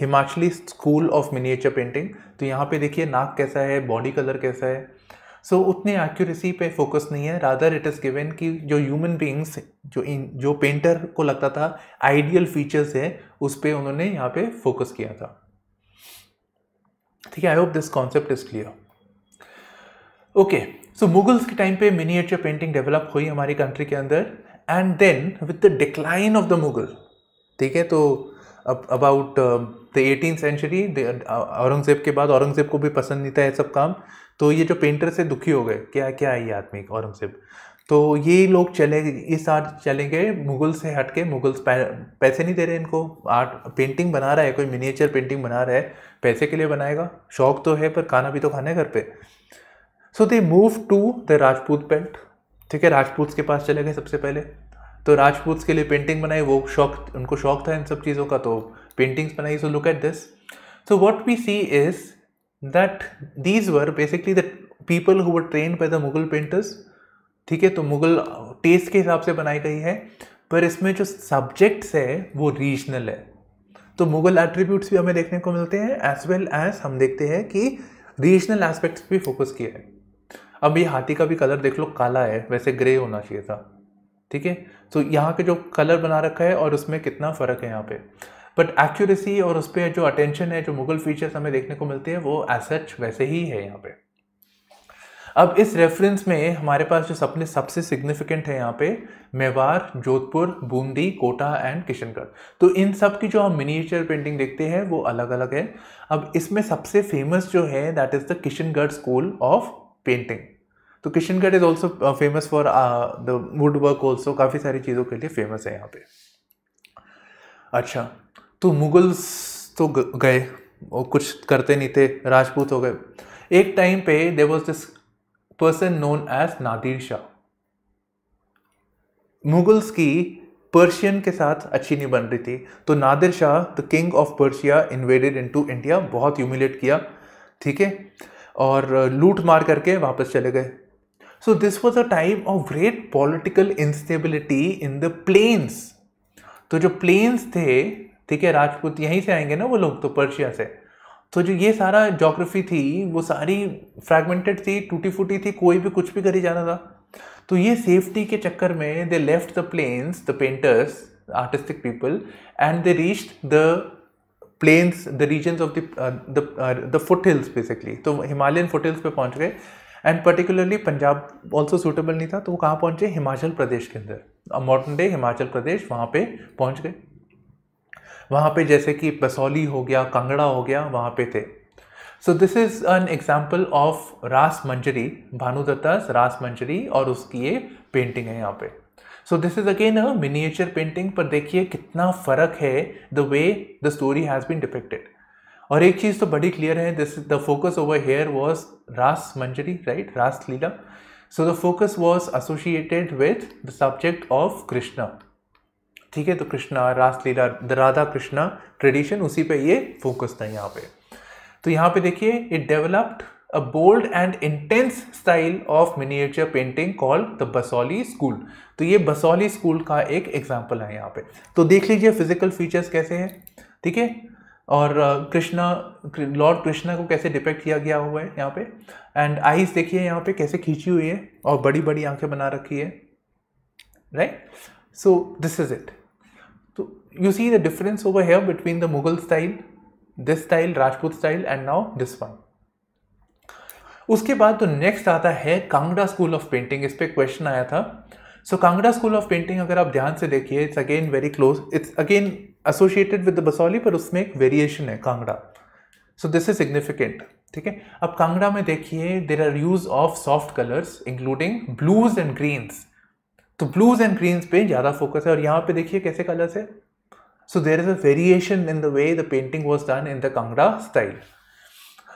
Speaker 1: Himachali school of miniature painting तो यहाँ पे देखिए नाक कैसा है बॉडी कलर कैसा है सो so, उतने एक्यूरेसी पे फोकस नहीं है रादर इट इज़ गिवेन कि जो ह्यूमन बींग्स जो इन जो पेंटर को लगता था आइडियल फीचर्स है उस पर उन्होंने यहाँ पे फोकस किया था ठीक है I hope this concept is clear okay so Mughals के टाइम पे मिनिएचर पेंटिंग डेवलप हुई हमारी कंट्री के अंदर and then with the decline of the Mughal ठीक है तो about the eighteen century Aurangzeb के बाद औरंगज़ेब को भी पसंद नहीं था यह सब काम तो ये जो पेंटर से दुखी हो गए क्या क्या है ये आदमी औरंगजेब तो ये लोग चले इस आर्ट चले गए मुगल से हट के मुगल्स पैसे नहीं दे रहे इनको आर्ट पेंटिंग बना रहा है कोई मिनिएचर पेंटिंग बना रहा है पैसे के लिए बनाएगा शौक तो है पर खाना भी तो खाना है घर पे so they move to the Rajput paint ठीक है राजपूत के पास चले गए सबसे पहले तो राजपूत के लिए पेंटिंग बनाई वो शौक उनको शौक था इन सब चीज़ों का तो पेंटिंग्स बनाई so look at this so what we see is that these were basically the people who were train by the Mughal painters ठीक है तो मुगल टेस्ट के हिसाब से बनाई गई है पर इसमें जो सब्जेक्ट्स है वो रीजनल है तो मुगल एट्रीब्यूट्स भी हमें देखने को मिलते हैं एज वेल एज हम देखते हैं कि रीजनल एस्पेक्ट्स भी फोकस किया है अब ये हाथी का भी कलर देख लो काला है वैसे ग्रे होना चाहिए था ठीक है तो यहाँ के जो कलर बना रखा है और उसमें कितना फ़र्क है यहाँ पे बट एक्यूरेसी और उस पर जो अटेंशन है जो मुगल फीचर्स हमें देखने को मिलते हैं वो एस सच वैसे ही है यहाँ पे अब इस रेफरेंस में हमारे पास जो सपने सबसे सिग्निफिकेंट है यहाँ पे मेवार जोधपुर बूंदी कोटा एंड किशनगढ़ तो इन सब की जो हम मिनिएचर पेंटिंग देखते हैं वो अलग अलग है अब इसमें सबसे फेमस जो है that is the Kishangarh school of painting तो Kishangarh is also famous for the wood work also काफ़ी सारी चीज़ों के लिए फेमस है यहाँ पे अच्छा तो मुगल्स तो गए और कुछ करते नहीं थे राजपूत हो गए एक टाइम पे there was this person known as Nadir Shah Mughals की पर्शियन के साथ अच्छी नहीं बन रही थी तो Nadir Shah the king of Persia invaded in to India बहुत ह्यूमिलेट किया ठीक है और लूट मार करके वापस चले गए so this was a time of great political instability in the plains तो जो प्लेन्स थे ठीक है राजपूत यहीं से आएंगे ना वो लोग तो पर्शिया से तो जो ये सारा जोग्राफी थी वो सारी फ्रैगमेंटेड थी टूटी फूटी थी कोई भी कुछ भी करी जाना था तो ये सेफ्टी के चक्कर में they left the plains the painters artistic people and they reach the plains the regions of the foothills basically तो हिमालयन फुट हिल्स पर पहुंच गए and particularly Punjab also suitable नहीं था तो वो कहाँ पहुँचे हिमाचल प्रदेश के अंदर मॉडर्न डे हिमाचल प्रदेश वहाँ पे पहुँच गए वहाँ पे जैसे कि बसौली हो गया कांगड़ा हो गया वहाँ पे थे so this is an example of Ras Manjari भानुदत्ता रास मंजरी और उसकी ये पेंटिंग है यहाँ पे so this is again a miniature painting पर देखिए कितना फ़र्क है the way the story has been depicted और एक चीज़ तो बड़ी क्लियर है this the focus over here was Ras Manjari right Ras Leela so the focus was associated with the subject of Krishna ठीक है तो कृष्णा रासलीला राधा कृष्णा ट्रेडिशन उसी पे ये फोकस था यहाँ पे तो यहाँ पे देखिए it developed a bold and intense style of miniature painting called the Basohli school तो ये बसौली स्कूल का एक एग्जाम्पल है यहाँ पे तो देख लीजिए फिजिकल फीचर्स कैसे हैं ठीक है और uh, कृष्णा लॉर्ड कृष्णा को कैसे डिपेक्ट किया गया हुआ है यहाँ पे एंड आईज देखिए यहाँ पे कैसे खींची हुई है और बड़ी बड़ी आंखें बना रखी है right so this is it you see the difference over here between the Mughal style, this style, Rajput style and now this one. उसके बाद तो नेक्स्ट आता है कांगड़ा स्कूल ऑफ पेंटिंग इस पर क्वेश्चन आया था so Kangra school of painting अगर आप ध्यान से देखिए it's again very close it's again associated with the Basohli पर उसमें एक वेरिएशन है Kangra so this is significant ठीक है अब कांगड़ा में देखिए there are use of soft colours including blues and greens तो ब्लूज एंड ग्रीन्स पे ज़्यादा फोकस है और यहाँ पे देखिए कैसे कलर्स है So there is a variation in the way the painting was done in the Kangra style,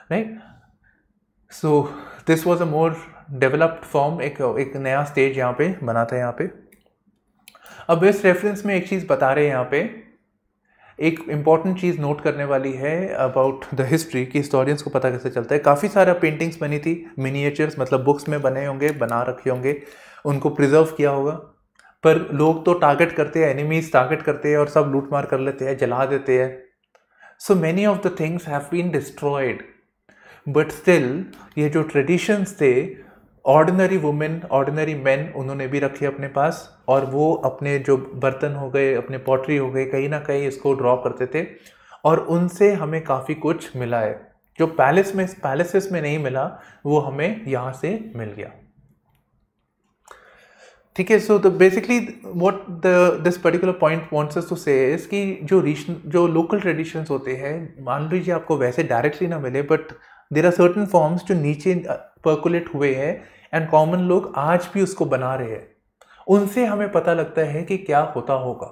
Speaker 1: right? So this was a more developed form एक एक नया स्टेज यहाँ पे बना था यहाँ पे अब इस रेफरेंस में एक चीज़ बता रहे हैं यहाँ पे एक इम्पॉर्टेंट चीज़ नोट करने वाली है अबाउट द हिस्ट्री कि हिस्टोरियंस को पता कैसे चलता है काफ़ी सारा पेंटिंग्स बनी थी मिनिएचर्स मतलब बुक्स में बने होंगे बना रखे होंगे उनको प्रिजर्व किया होगा पर लोग तो टारगेट करते हैं एनिमीज टारगेट करते हैं और सब लूट मार कर लेते हैं जला देते हैं so many of the things have been destroyed but still ये जो ट्रेडिशंस थे ऑर्डिनरी वुमेन ऑर्डिनरी मैन उन्होंने भी रखे अपने पास और वो अपने जो बर्तन हो गए अपने पॉटरी हो गए कहीं ना कहीं इसको ड्रॉ करते थे और उनसे हमें काफ़ी कुछ मिला है जो पैलेस में पैलेसेस में नहीं मिला वो हमें यहाँ से मिल गया ठीक है so the basically what the this particular point wants us to say is कि जो रीजन जो लोकल ट्रेडिशंस होते हैं मान लीजिए आपको वैसे डायरेक्टली ना मिले but there are certain forms जो नीचे पर्कुलेट हुए हैं एंड कॉमन लोग आज भी उसको बना रहे हैं उनसे हमें पता लगता है कि क्या होता होगा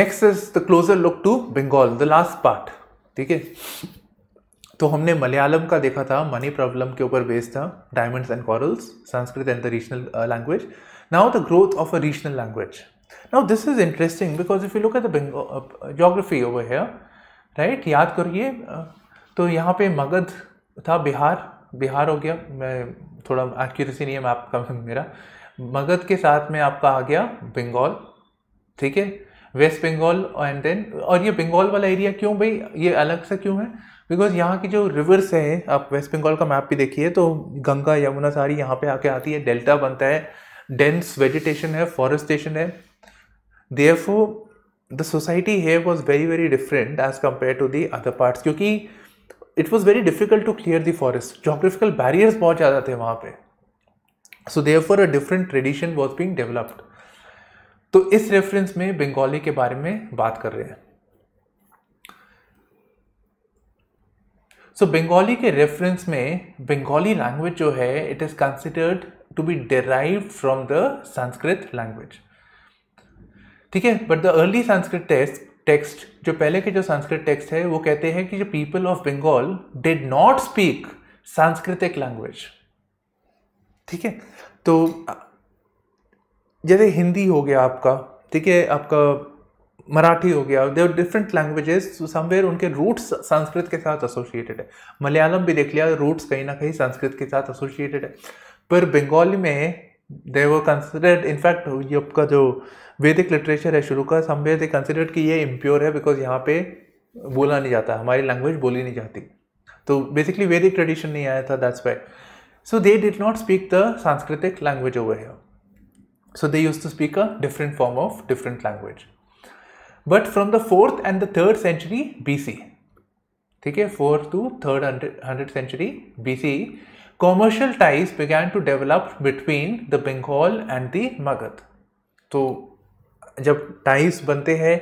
Speaker 1: next is the closer look to Bengal the last part ठीक है तो हमने मलयालम का देखा था मनी प्रॉब्लम के ऊपर बेस्ड था diamonds and corals Sanskrit and the regional language now the growth of a regional language now this is interesting because if you look at the geography over here right याद करिए uh, तो यहाँ पे मगध था बिहार बिहार हो गया मैं थोड़ा एक्यूरेसी नहीं है मैं आपका मेरा मगध के साथ में आपका आ गया बंगाल ठीक है वेस्ट बंगाल एंड देन और ये बंगाल वाला एरिया क्यों भाई ये अलग से क्यों है बिकॉज यहाँ की जो रिवर्स हैं आप वेस्ट बंगाल का मैप भी देखिए तो गंगा यमुना सारी यहाँ पे आके आती है डेल्टा बनता है डेंस वेजिटेशन है फॉरेस्टेशन है therefore the society here was very very different as compare to the other parts क्योंकि it was very difficult to clear the forest geographical barriers बहुत ज़्यादा थे वहाँ पर so therefore a different tradition was being developed तो इस रेफरेंस में बंगाली के बारे में बात कर रहे हैं सो बंगाली के रेफरेंस में बंगाली लैंग्वेज जो है it is considered to be derive from the Sanskrit language ठीक है but the early Sanskrit test text जो पहले के जो संस्कृत टेक्स्ट है वो कहते हैं कि जो people of Bengal did not speak सांस्कृतिक लैंग्वेज ठीक है तो जैसे हिंदी हो गया आपका ठीक है आपका मराठी हो गया देर डिफरेंट लैंग्वेजेस समवेयर उनके रूट्स संस्कृत के साथ एसोसिएटेड है मलयालम भी देख लिया रूट्स कहीं ना कहीं संस्कृत के साथ एसोसिएटेड है पर बंगाली में दे वो कंसिडर्ड इनफैक्ट ये आपका जो वैदिक लिटरेचर है शुरू का समवेयर दे कंसिडर्ड कि ये इम्प्योर है बिकॉज यहाँ पे बोला नहीं जाता हमारी लैंग्वेज बोली नहीं जाती तो बेसिकली वैदिक ट्रेडिशन नहीं आया था that's why so they did not speak the सांस्कृतिक language over here so they use to speak a different form of different language But from the fourth and the third century BC, okay, fourth to third third century BC, commercial ties began to develop between the Bengal and the Magadha. So, when ties बनते हैं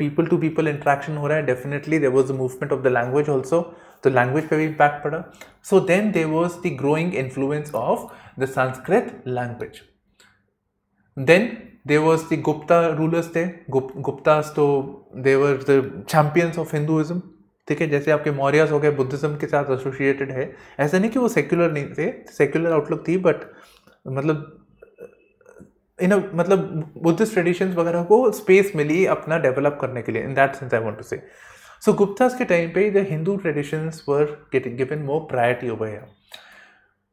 Speaker 1: people to people interaction हो रहा definitely there was a movement of the language also the language पे भी impact so then there was the growing influence of the Sanskrit language Then there was the Gupta rulers there. Gup, Guptas तो they were the champions of Hinduism. ठीक है जैसे आपके मौर्यास हो गए बुद्धिज्म के साथ एसोसिएटेड है ऐसा नहीं कि वो सेक्युलर नहीं थे सेक्युलर आउटलुक थी बट मतलब इन मतलब बुद्धिस्ट ट्रेडिशंस वगैरह को स्पेस मिली अपना डेवलप करने के लिए in that sense I want to say so Guptas के टाइम पे the Hindu traditions were given more priority over here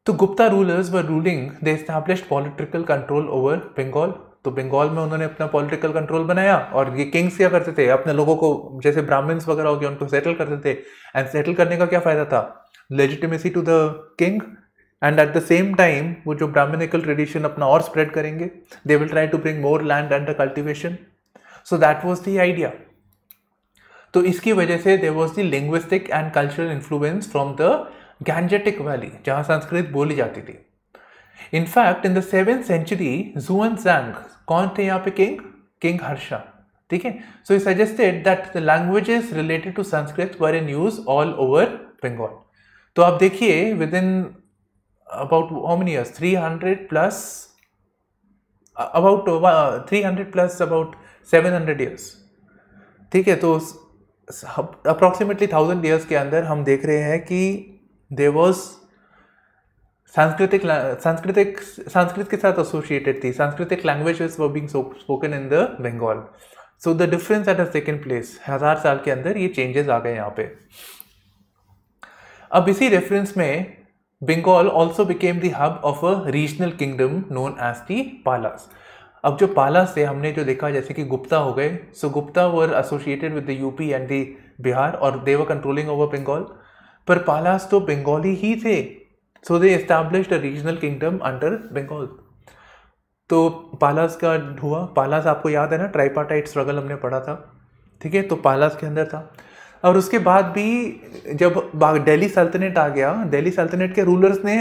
Speaker 1: तो Gupta rulers were ruling they establish political control over Bengal तो बंगाल में उन्होंने अपना पॉलिटिकल कंट्रोल बनाया और ये किंग्स क्या करते थे अपने लोगों को जैसे ब्राह्मण्स वगैरह हो गए उनको सेटल करते थे एंड सेटल करने का क्या फ़ायदा था legitimacy to the king and at the same time वो जो ब्राह्मणिकल ट्रेडिशन अपना और स्प्रेड करेंगे they will try to bring more land and the cultivation so that was the idea तो इसकी वजह से there was the linguistic and cultural influence from the gangetic valley जहाँ संस्कृत बोली जाती थी in fact in the seven century Xuanzang कौन थे यहाँ पे किंग किंग हर्षा ठीक है so he suggested that the languages related to Sanskrit were in use all over Bengal तो आप देखिए within about how many years hundred plus about three hundred plus about seven hundred years ठीक है तो अप्रॉक्सीमेटली थाउजेंड ईयर्स के अंदर हम देख रहे हैं कि देर वॉज सांस्कृतिक सांस्कृतिक संस्कृत के साथ एसोसिएटेड थी सांस्कृतिक language were being spoken in the Bengal so the difference at a second place हजार साल के अंदर ये चेंजेस आ गए यहाँ पे अब इसी रेफरेंस में Bengal also became the hub of a regional kingdom known as the Palas अब जो पालास थे हमने जो देखा जैसे कि गुप्ता हो गए so Gupta were associated with the UP and the Bihar और देवर कंट्रोलिंग ओवर बंगाल पर पालास तो बंगाली ही थे so they established a regional kingdom under Bengal तो पालास का हुआ पालास आपको याद है ना ट्राइपाटाइट स्ट्रगल हमने पढ़ा था ठीक है तो पालास के अंदर था और उसके बाद भी जब दिल्ली सल्तनत आ गया दिल्ली सल्तनत के रूलर्स ने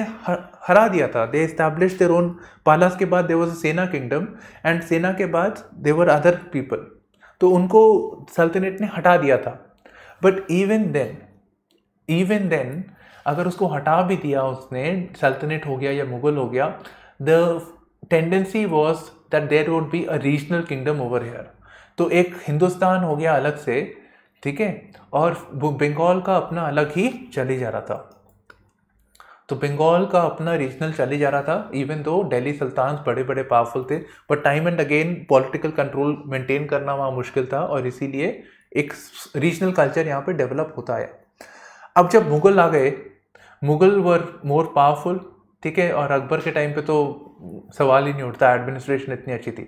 Speaker 1: हरा दिया था दे एस्टैब्लिश देर ओन पालास के बाद देवर सेना किंगडम एंड सेना के बाद देवर अदर पीपल तो उनको सल्तनत ने हटा दिया था but even then even then अगर उसको हटा भी दिया उसने सल्तनत हो गया या मुगल हो गया the tendency was that there would be a regional kingdom over here तो एक हिंदुस्तान हो गया अलग से ठीक है और वो बंगाल का अपना अलग ही चली जा रहा था तो बंगाल का अपना रीजनल चली जा रहा था इवन दो दिल्ली सल्तान बड़े बड़े पावरफुल थे but time and again political control maintain करना वहाँ मुश्किल था और इसीलिए एक रीजनल कल्चर यहाँ पे डेवलप होता है अब जब मुग़ल आ गए मुग़ल वर मोर पावरफुल ठीक है और अकबर के टाइम पे तो सवाल ही नहीं उठता एडमिनिस्ट्रेशन इतनी अच्छी थी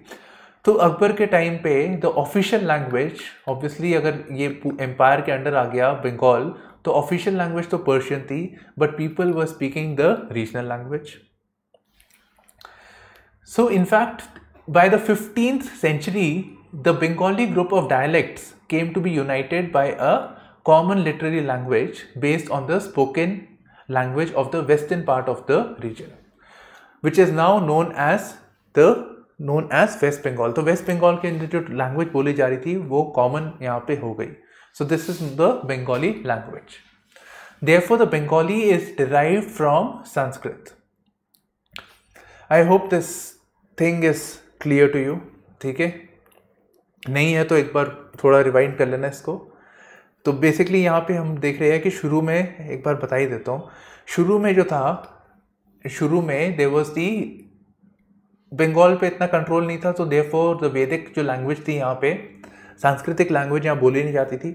Speaker 1: तो अकबर के टाइम पे द ऑफिशियल लैंग्वेज ऑब्वियसली अगर ये एम्पायर के अंडर आ गया बंगाल तो ऑफिशियल लैंग्वेज तो पर्शियन थी but people were speaking the regional language so in fact by the fifteenth century the Bengali group of dialects came to be united by a common literary language based on the spoken language of the western part of the region, which is now known as the known as West Bengal तो वेस्ट बंगाल के अंदर जो लैंग्वेज बोली जा रही थी वो कॉमन यहाँ पे हो गई so this is the Bengali language therefore the Bengali is derive from Sanskrit I hope this thing is clear to you ठीक है नहीं है तो एक बार थोड़ा रिवाइंड कर लेना इसको तो बेसिकली यहाँ पे हम देख रहे हैं कि शुरू में एक बार बता ही देता हूँ शुरू में जो था शुरू में देर वॉज दी बंगाल पे इतना कंट्रोल नहीं था तो दे फोर द वैदिक जो लैंग्वेज थी यहाँ पे सांस्कृतिक लैंग्वेज यहाँ बोली नहीं जाती थी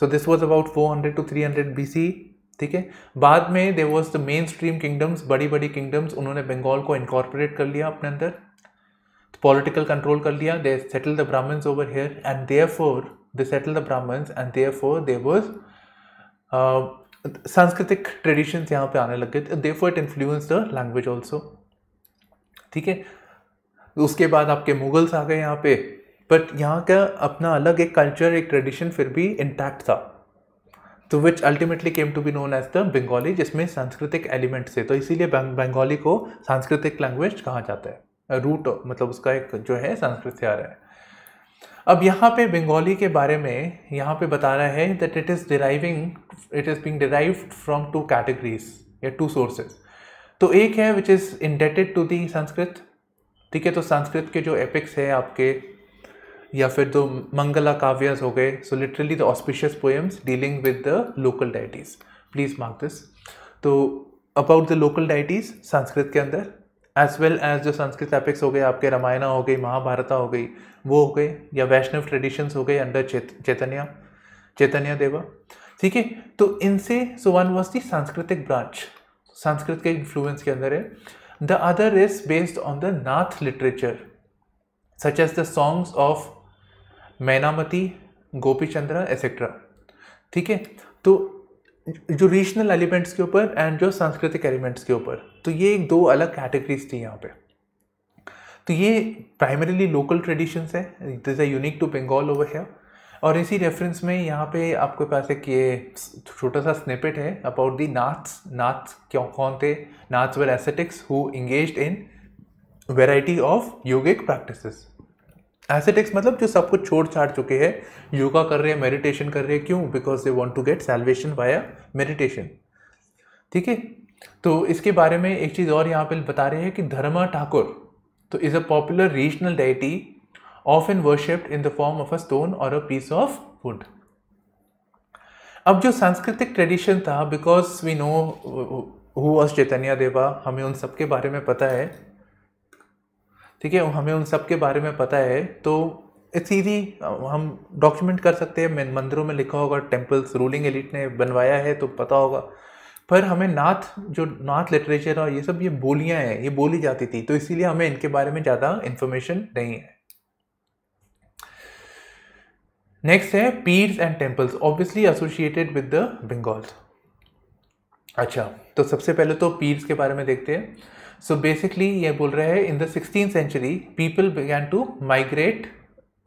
Speaker 1: so this was about four hundred to three hundred B C ठीक है बाद में they was the main stream kingdoms बड़ी बड़ी किंगडम्स उन्होंने बंगाल को इनकॉर्पोरेट कर लिया अपने अंदर पॉलिटिकल कंट्रोल कर लिया they settle the Brahmans over here and therefore they settled the Brahmins and therefore there was uh, सांस्कृतिक ट्रेडिशंस यहाँ पे आने लग गए therefore it influence the language also ठीक है उसके बाद आपके मुगल्स आ गए यहाँ पे बट यहाँ का अपना अलग एक कल्चर एक ट्रेडिशन फिर भी इंटैक्ट था तो which ultimately came to be known as the Bengali जिसमें सांस्कृतिक एलिमेंट्स है तो इसीलिए बंगाली को सांस्कृतिक लैंग्वेज कहा जाता है रूट मतलब उसका एक जो है संस्कृत से आ रहा है अब यहाँ पे बंगाली के बारे में यहाँ पे बताना है that it is deriving it is being derived from two categories या टू सोर्सेज तो एक है which is indebted to the Sanskrit ठीक है तो संस्कृत के जो एपिक्स है आपके या फिर तो मंगला काव्यस हो गए so literally the auspicious poems dealing with the local deities please mark this तो about the local deities Sanskrit के अंदर एज वेल एज जो संस्कृत एपिक्स हो गए आपके रामायणा हो गई महाभारता हो गई वो हो गए या वैष्णव ट्रेडिशंस हो गए अंडर चैतन्य चैतन्य देवा ठीक है तो इनसे सो वन वॉज दी सांस्कृतिक ब्रांच संस्कृत के इन्फ्लुएंस के अंदर है the other is based on the Nath literature such as the songs of Mainamati Chandra etcetera ठीक है तो जो रीजनल एलिमेंट्स के ऊपर एंड जो सांस्कृतिक एलिमेंट्स के ऊपर तो ये एक दो अलग कैटेगरीज थी यहाँ पे तो ये प्राइमरीली लोकल ट्रेडिशंस है this are unique to Bengal over है और इसी रेफरेंस में यहाँ पे आपके पास एक ये छोटा सा स्नेपेट है अबाउट दी नाथ्स नाथ्स क्यों कौन थे Naths were ascetics who engage in variety of yogic practices ascetics मतलब जो सब कुछ छोड़ छाड़ चुके हैं योगा कर रहे हैं मेडिटेशन कर रहे हैं क्यों because they want to get salvation via meditation ठीक है तो इसके बारे में एक चीज़ और यहाँ पे बता रहे हैं कि धर्मा ठाकुर तो is a popular regional deity of an worshipped in the form of a stone और अ पीस ऑफ वुड अब जो सांस्कृतिक ट्रेडिशन था because we know who was Chaitanya Deva हमें उन सब के बारे में पता है ठीक है हमें उन सब के बारे में पता है तो इट्स ईजी हम डॉक्यूमेंट कर सकते हैं मंदिरों में लिखा होगा टेम्पल्स रूलिंग एलिट ने बनवाया है तो पता होगा पर हमें नाथ जो नाथ लिटरेचर और ये सब ये बोलियाँ हैं ये बोली जाती थी तो इसीलिए हमें इनके बारे में ज़्यादा इन्फॉर्मेशन नहीं है नेक्स्ट है pirs and temples obviously associated with the Bengals अच्छा तो सबसे पहले तो पीर्स के बारे में देखते हैं सो बेसिकली ये बोल रहे हैं in the sixteen century people began to migrate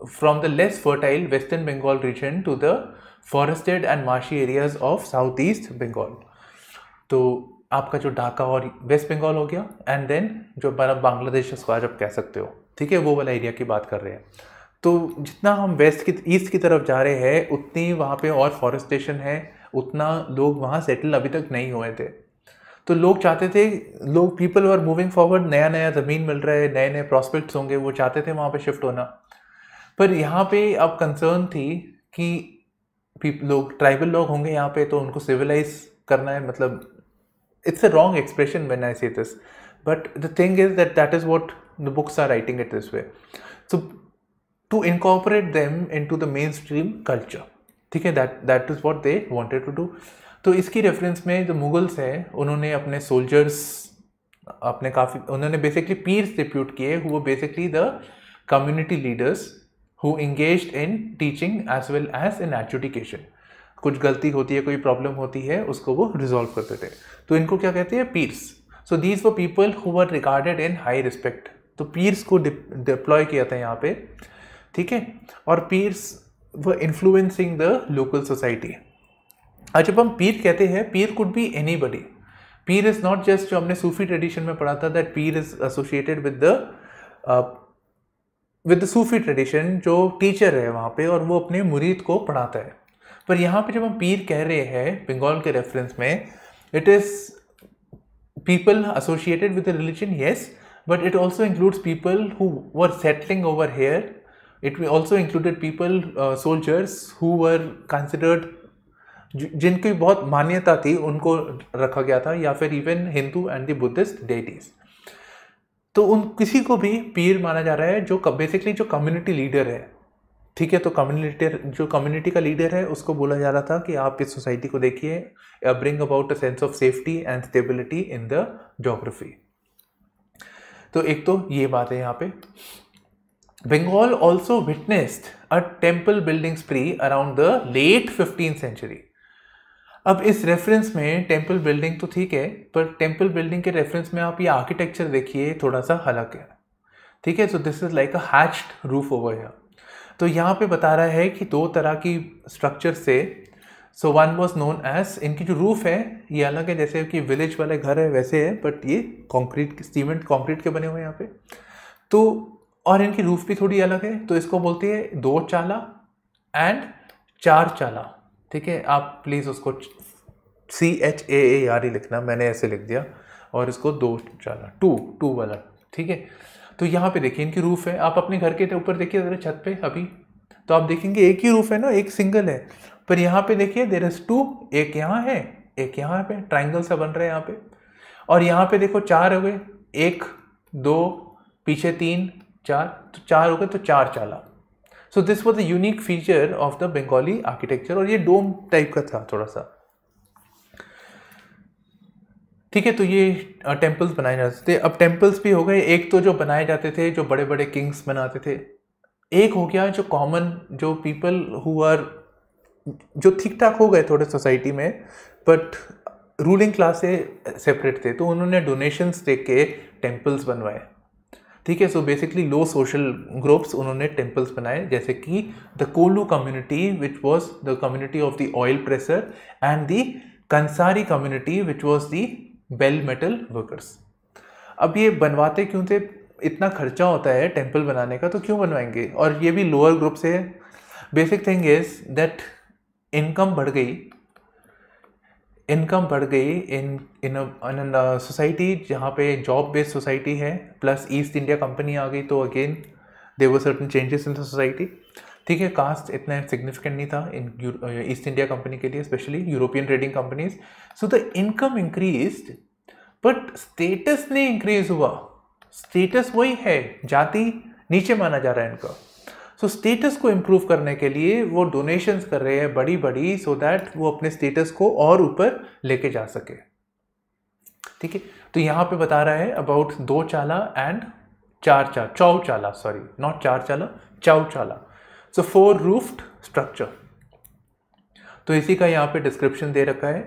Speaker 1: from the less fertile western Bengal region to the forested and marshy areas of south east Bengal तो आपका जो ढाका और वेस्ट बंगाल हो गया एंड देन जो मतलब बांग्लादेश उसको आज आप कह सकते हो ठीक है वो वाला एरिया की बात कर रहे हैं तो जितना हम वेस्ट की ईस्ट की तरफ जा रहे हैं उतनी वहाँ पे और फॉरेस्टेशन है उतना लोग वहाँ सेटल अभी तक नहीं हुए थे तो लोग चाहते थे लोग पीपल आर मूविंग फॉरवर्ड नया नया ज़मीन मिल रहा है नए नए प्रॉस्पेक्ट्स होंगे वो चाहते थे वहाँ पे शिफ्ट होना पर यहाँ पे अब कंसर्न थी कि लोग ट्राइबल लोग होंगे यहाँ पे तो उनको सिविलाइज करना है मतलब it's a wrong expression when I see this but the thing is that that is what the books are writing it this way so to incorporate them in to the main stream culture ठीक है that that is what they wanted to do तो इसकी रेफरेंस में जो मुगल्स हैं उन्होंने अपने सोल्जर्स अपने काफ़ी उन्होंने बेसिकली पीर्स डिप्यूट किए who basically the community leaders who engage in teaching as well as in adjudication कुछ गलती होती है कोई प्रॉब्लम होती है उसको वो रिजॉल्व करते थे तो इनको क्या कहते हैं पीर्स सो दीज वो people who are regarded in high respect तो पीर्स को डिप्लॉय किया था यहाँ पे ठीक है और पीर्स व इन्फ्लुएंसिंग द लोकल सोसाइटी आज जब हम पीर कहते हैं पीर कुड बी एनी बडी पीर इज़ नॉट जस्ट जो हमने सूफी ट्रेडिशन में पढ़ा था that pir is associated with the with the Sufi tradition जो टीचर है वहाँ पे और वो अपने मुरीद को पढ़ाता है पर यहाँ पे जब हम पीर कह रहे हैं बंगाल के रेफरेंस में it is people associated with the religion yes but it also includes people who were settling over here it also included people soldiers who were considered जिनकी बहुत मान्यता थी उनको रखा गया था या फिर even Hindu and the Buddhist deities तो उन किसी को भी पीर माना जा रहा है जो बेसिकली जो कम्युनिटी लीडर है ठीक है तो कम्युनिटी जो कम्युनिटी का लीडर है उसको बोला जा रहा था कि आप इस सोसाइटी को देखिए bring about a sense of safety and stability in the geography तो एक तो ये बात है यहाँ पे Bengal also witnessed a temple buildings spree around the late fifteen century अब इस रेफरेंस में टेम्पल बिल्डिंग तो ठीक है पर टेम्पल बिल्डिंग के रेफरेंस में आप ये आर्किटेक्चर देखिए थोड़ा सा हलक है ठीक है so this is like a hatched roof over here तो यहाँ पे बता रहा है कि दो तरह की स्ट्रक्चर से so one was known as इनकी जो रूफ़ है ये अलग है जैसे कि विलेज वाले घर है वैसे है बट ये कॉन्क्रीट सीमेंट कॉन्क्रीट के बने हुए हैं यहाँ पे तो और इनकी रूफ़ भी थोड़ी अलग है तो इसको बोलते हैं दो चाला एंड चार चाला ठीक है आप प्लीज़ उसको C H A A R ही लिखना मैंने ऐसे लिख दिया और इसको दो चाला टू टू वाला ठीक है तो यहाँ पे देखिए इनकी रूफ़ है आप अपने घर के ऊपर देखिए अगर छत पे अभी तो आप देखेंगे एक ही रूफ़ है ना एक सिंगल है पर यहाँ पे देखिए देर इज़ टू एक यहाँ है एक यहाँ पे ट्राइंगल सा बन रहा है यहाँ पे और यहाँ पे देखो चार हो गए एक दो पीछे तीन चार तो चार हो गए तो char chala so this was the unique feature of the Bengali architecture और ये डोम टाइप का था थोड़ा सा ठीक है तो ये टेम्पल्स uh, बनाए जाते थे अब टेम्पल्स भी हो गए एक तो जो बनाए जाते थे जो बड़े बड़े किंग्स बनाते थे एक हो गया जो कॉमन जो पीपल हु आर जो ठीक ठाक हो गए थोड़े सोसाइटी में बट रूलिंग क्लास से सेपरेट थे तो उन्होंने डोनेशंस दे के टेम्पल्स बनवाए ठीक है so basically low social groups उन्होंने टेम्पल्स बनाए जैसे कि the Kolu community which was the community of the oil presser and the Kansari community which was the bell metal workers अब ये बनवाते क्यों थे इतना खर्चा होता है टेम्पल बनाने का तो क्यों बनवाएंगे और ये भी लोअर ग्रुप से है basic thing is that income बढ़ गई इनकम बढ़ गई इन इन सोसाइटी uh, जहाँ पे जॉब बेस्ड सोसाइटी है प्लस ईस्ट इंडिया कंपनी आ गई तो अगेन दे वो certain changes in the society ठीक है कास्ट इतना सिग्निफिकेंट नहीं था इन ईस्ट इंडिया कंपनी के लिए specially European trading companies so the income increase but status नहीं इंक्रीज हुआ स्टेटस वही है जाति नीचे माना जा रहा है इनका सो स्टेटस को इम्प्रूव करने के लिए वो डोनेशंस कर रहे हैं बड़ी बड़ी सो so दैट वो अपने स्टेटस को और ऊपर लेके जा सके ठीक है तो यहाँ पे बता रहा है अबाउट दो चाला एंड चार चा चौ चाला सॉरी नॉट चार चाला चौ चाला सो फोर रूफ्ड स्ट्रक्चर तो इसी का यहाँ पे डिस्क्रिप्शन दे रखा है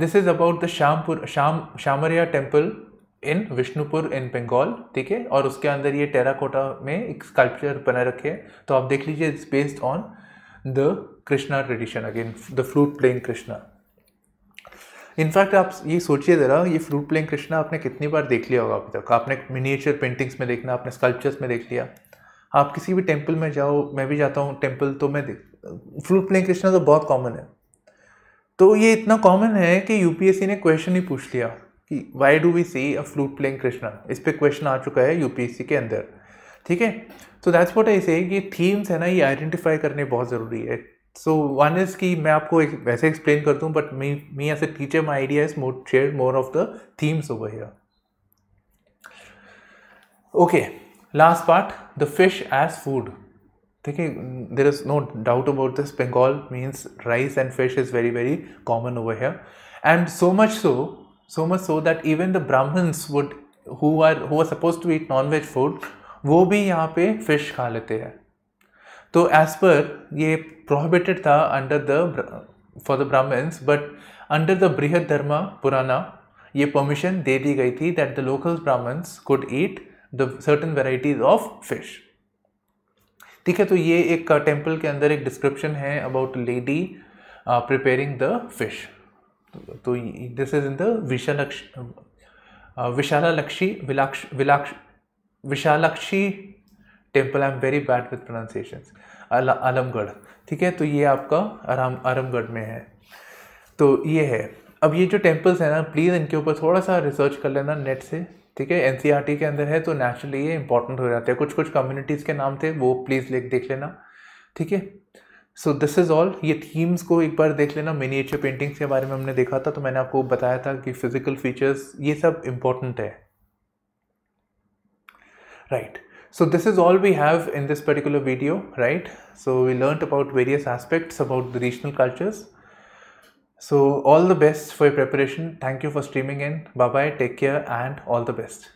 Speaker 1: this is about the Shyampur Shyam Shyamria temple in Vishnupur in Bengal ठीक है और उसके अंदर ये टेराकोटा में एक स्कल्पचर बना रखे हैं तो आप देख लीजिए it's based on the Krishna tradition again the flute playing Krishna in fact आप ये सोचिए ज़रा ये फ्रूट प्लेइंग कृष्णा आपने कितनी बार देख लिया होगा अभी तक आपने मिनिएचर पेंटिंग्स में देखना आपने स्कल्पचर्स में देख लिया आप किसी भी टेम्पल में जाओ मैं भी जाता हूँ टेम्पल तो मैं फ्रूट प्लेइंग कृष्णा तो बहुत कॉमन है तो ये इतना कॉमन है कि यूपीएससी ने क्वेश्चन ही पूछ लिया कि why do we see a flute playing Krishna इस पर क्वेश्चन आ चुका है यूपीएससी के अंदर ठीक है सो दैट्स वॉट आई से ये थीम्स है ना ये आइडेंटिफाई करने बहुत ज़रूरी है सो वन इज़ कि मैं आपको एक वैसे एक्सप्लेन कर दूँ but me me as a teacher my idea is more share more of the themes over here okay last part the fish as food ठीक है there is no doubt about this Bengal means rice and fish is very very common over here and so much so so much so that even the Brahmins would who are who are suppose to eat non veg food वो भी यहाँ पे फिश खा लेते हैं तो एज पर ये प्रोहिबिटेड था under the for the Brahmins but under the Brihad Dharma Purana ये परमिशन दे दी गई थी that the local Brahmins could eat the certain varieties of fish ठीक है तो ये एक टेम्पल के अंदर एक डिस्क्रिप्शन है about lady preparing the fish तो this is in the Vishalaksh Vishalalakshi Vilaksha Vilaksha Vishalakshi temple I am very bad with pronunciation Alamgarh ठीक है तो ये आपका आराम आरमगढ़ में है तो ये है अब ये जो टेम्पल्स हैं ना प्लीज़ इनके ऊपर थोड़ा सा रिसर्च कर लेना नेट से ठीक है एन e के अंदर है तो नेचुरली ये इंपॉर्टेंट हो जाते हैं कुछ कुछ कम्युनिटीज़ के नाम थे वो प्लीज़ लेख देख लेना ठीक है सो दिस इज़ ऑल ये थीम्स को एक बार देख लेना मिनीचर पेंटिंग्स के बारे में हमने देखा था तो मैंने आपको बताया था कि फिजिकल फीचर्स ये सब इम्पोर्टेंट है right so this is all we have in this particular video right so we learn about various aspects about the regional cultures so all the best for preparation thank you for streaming in bye bye take care and all the best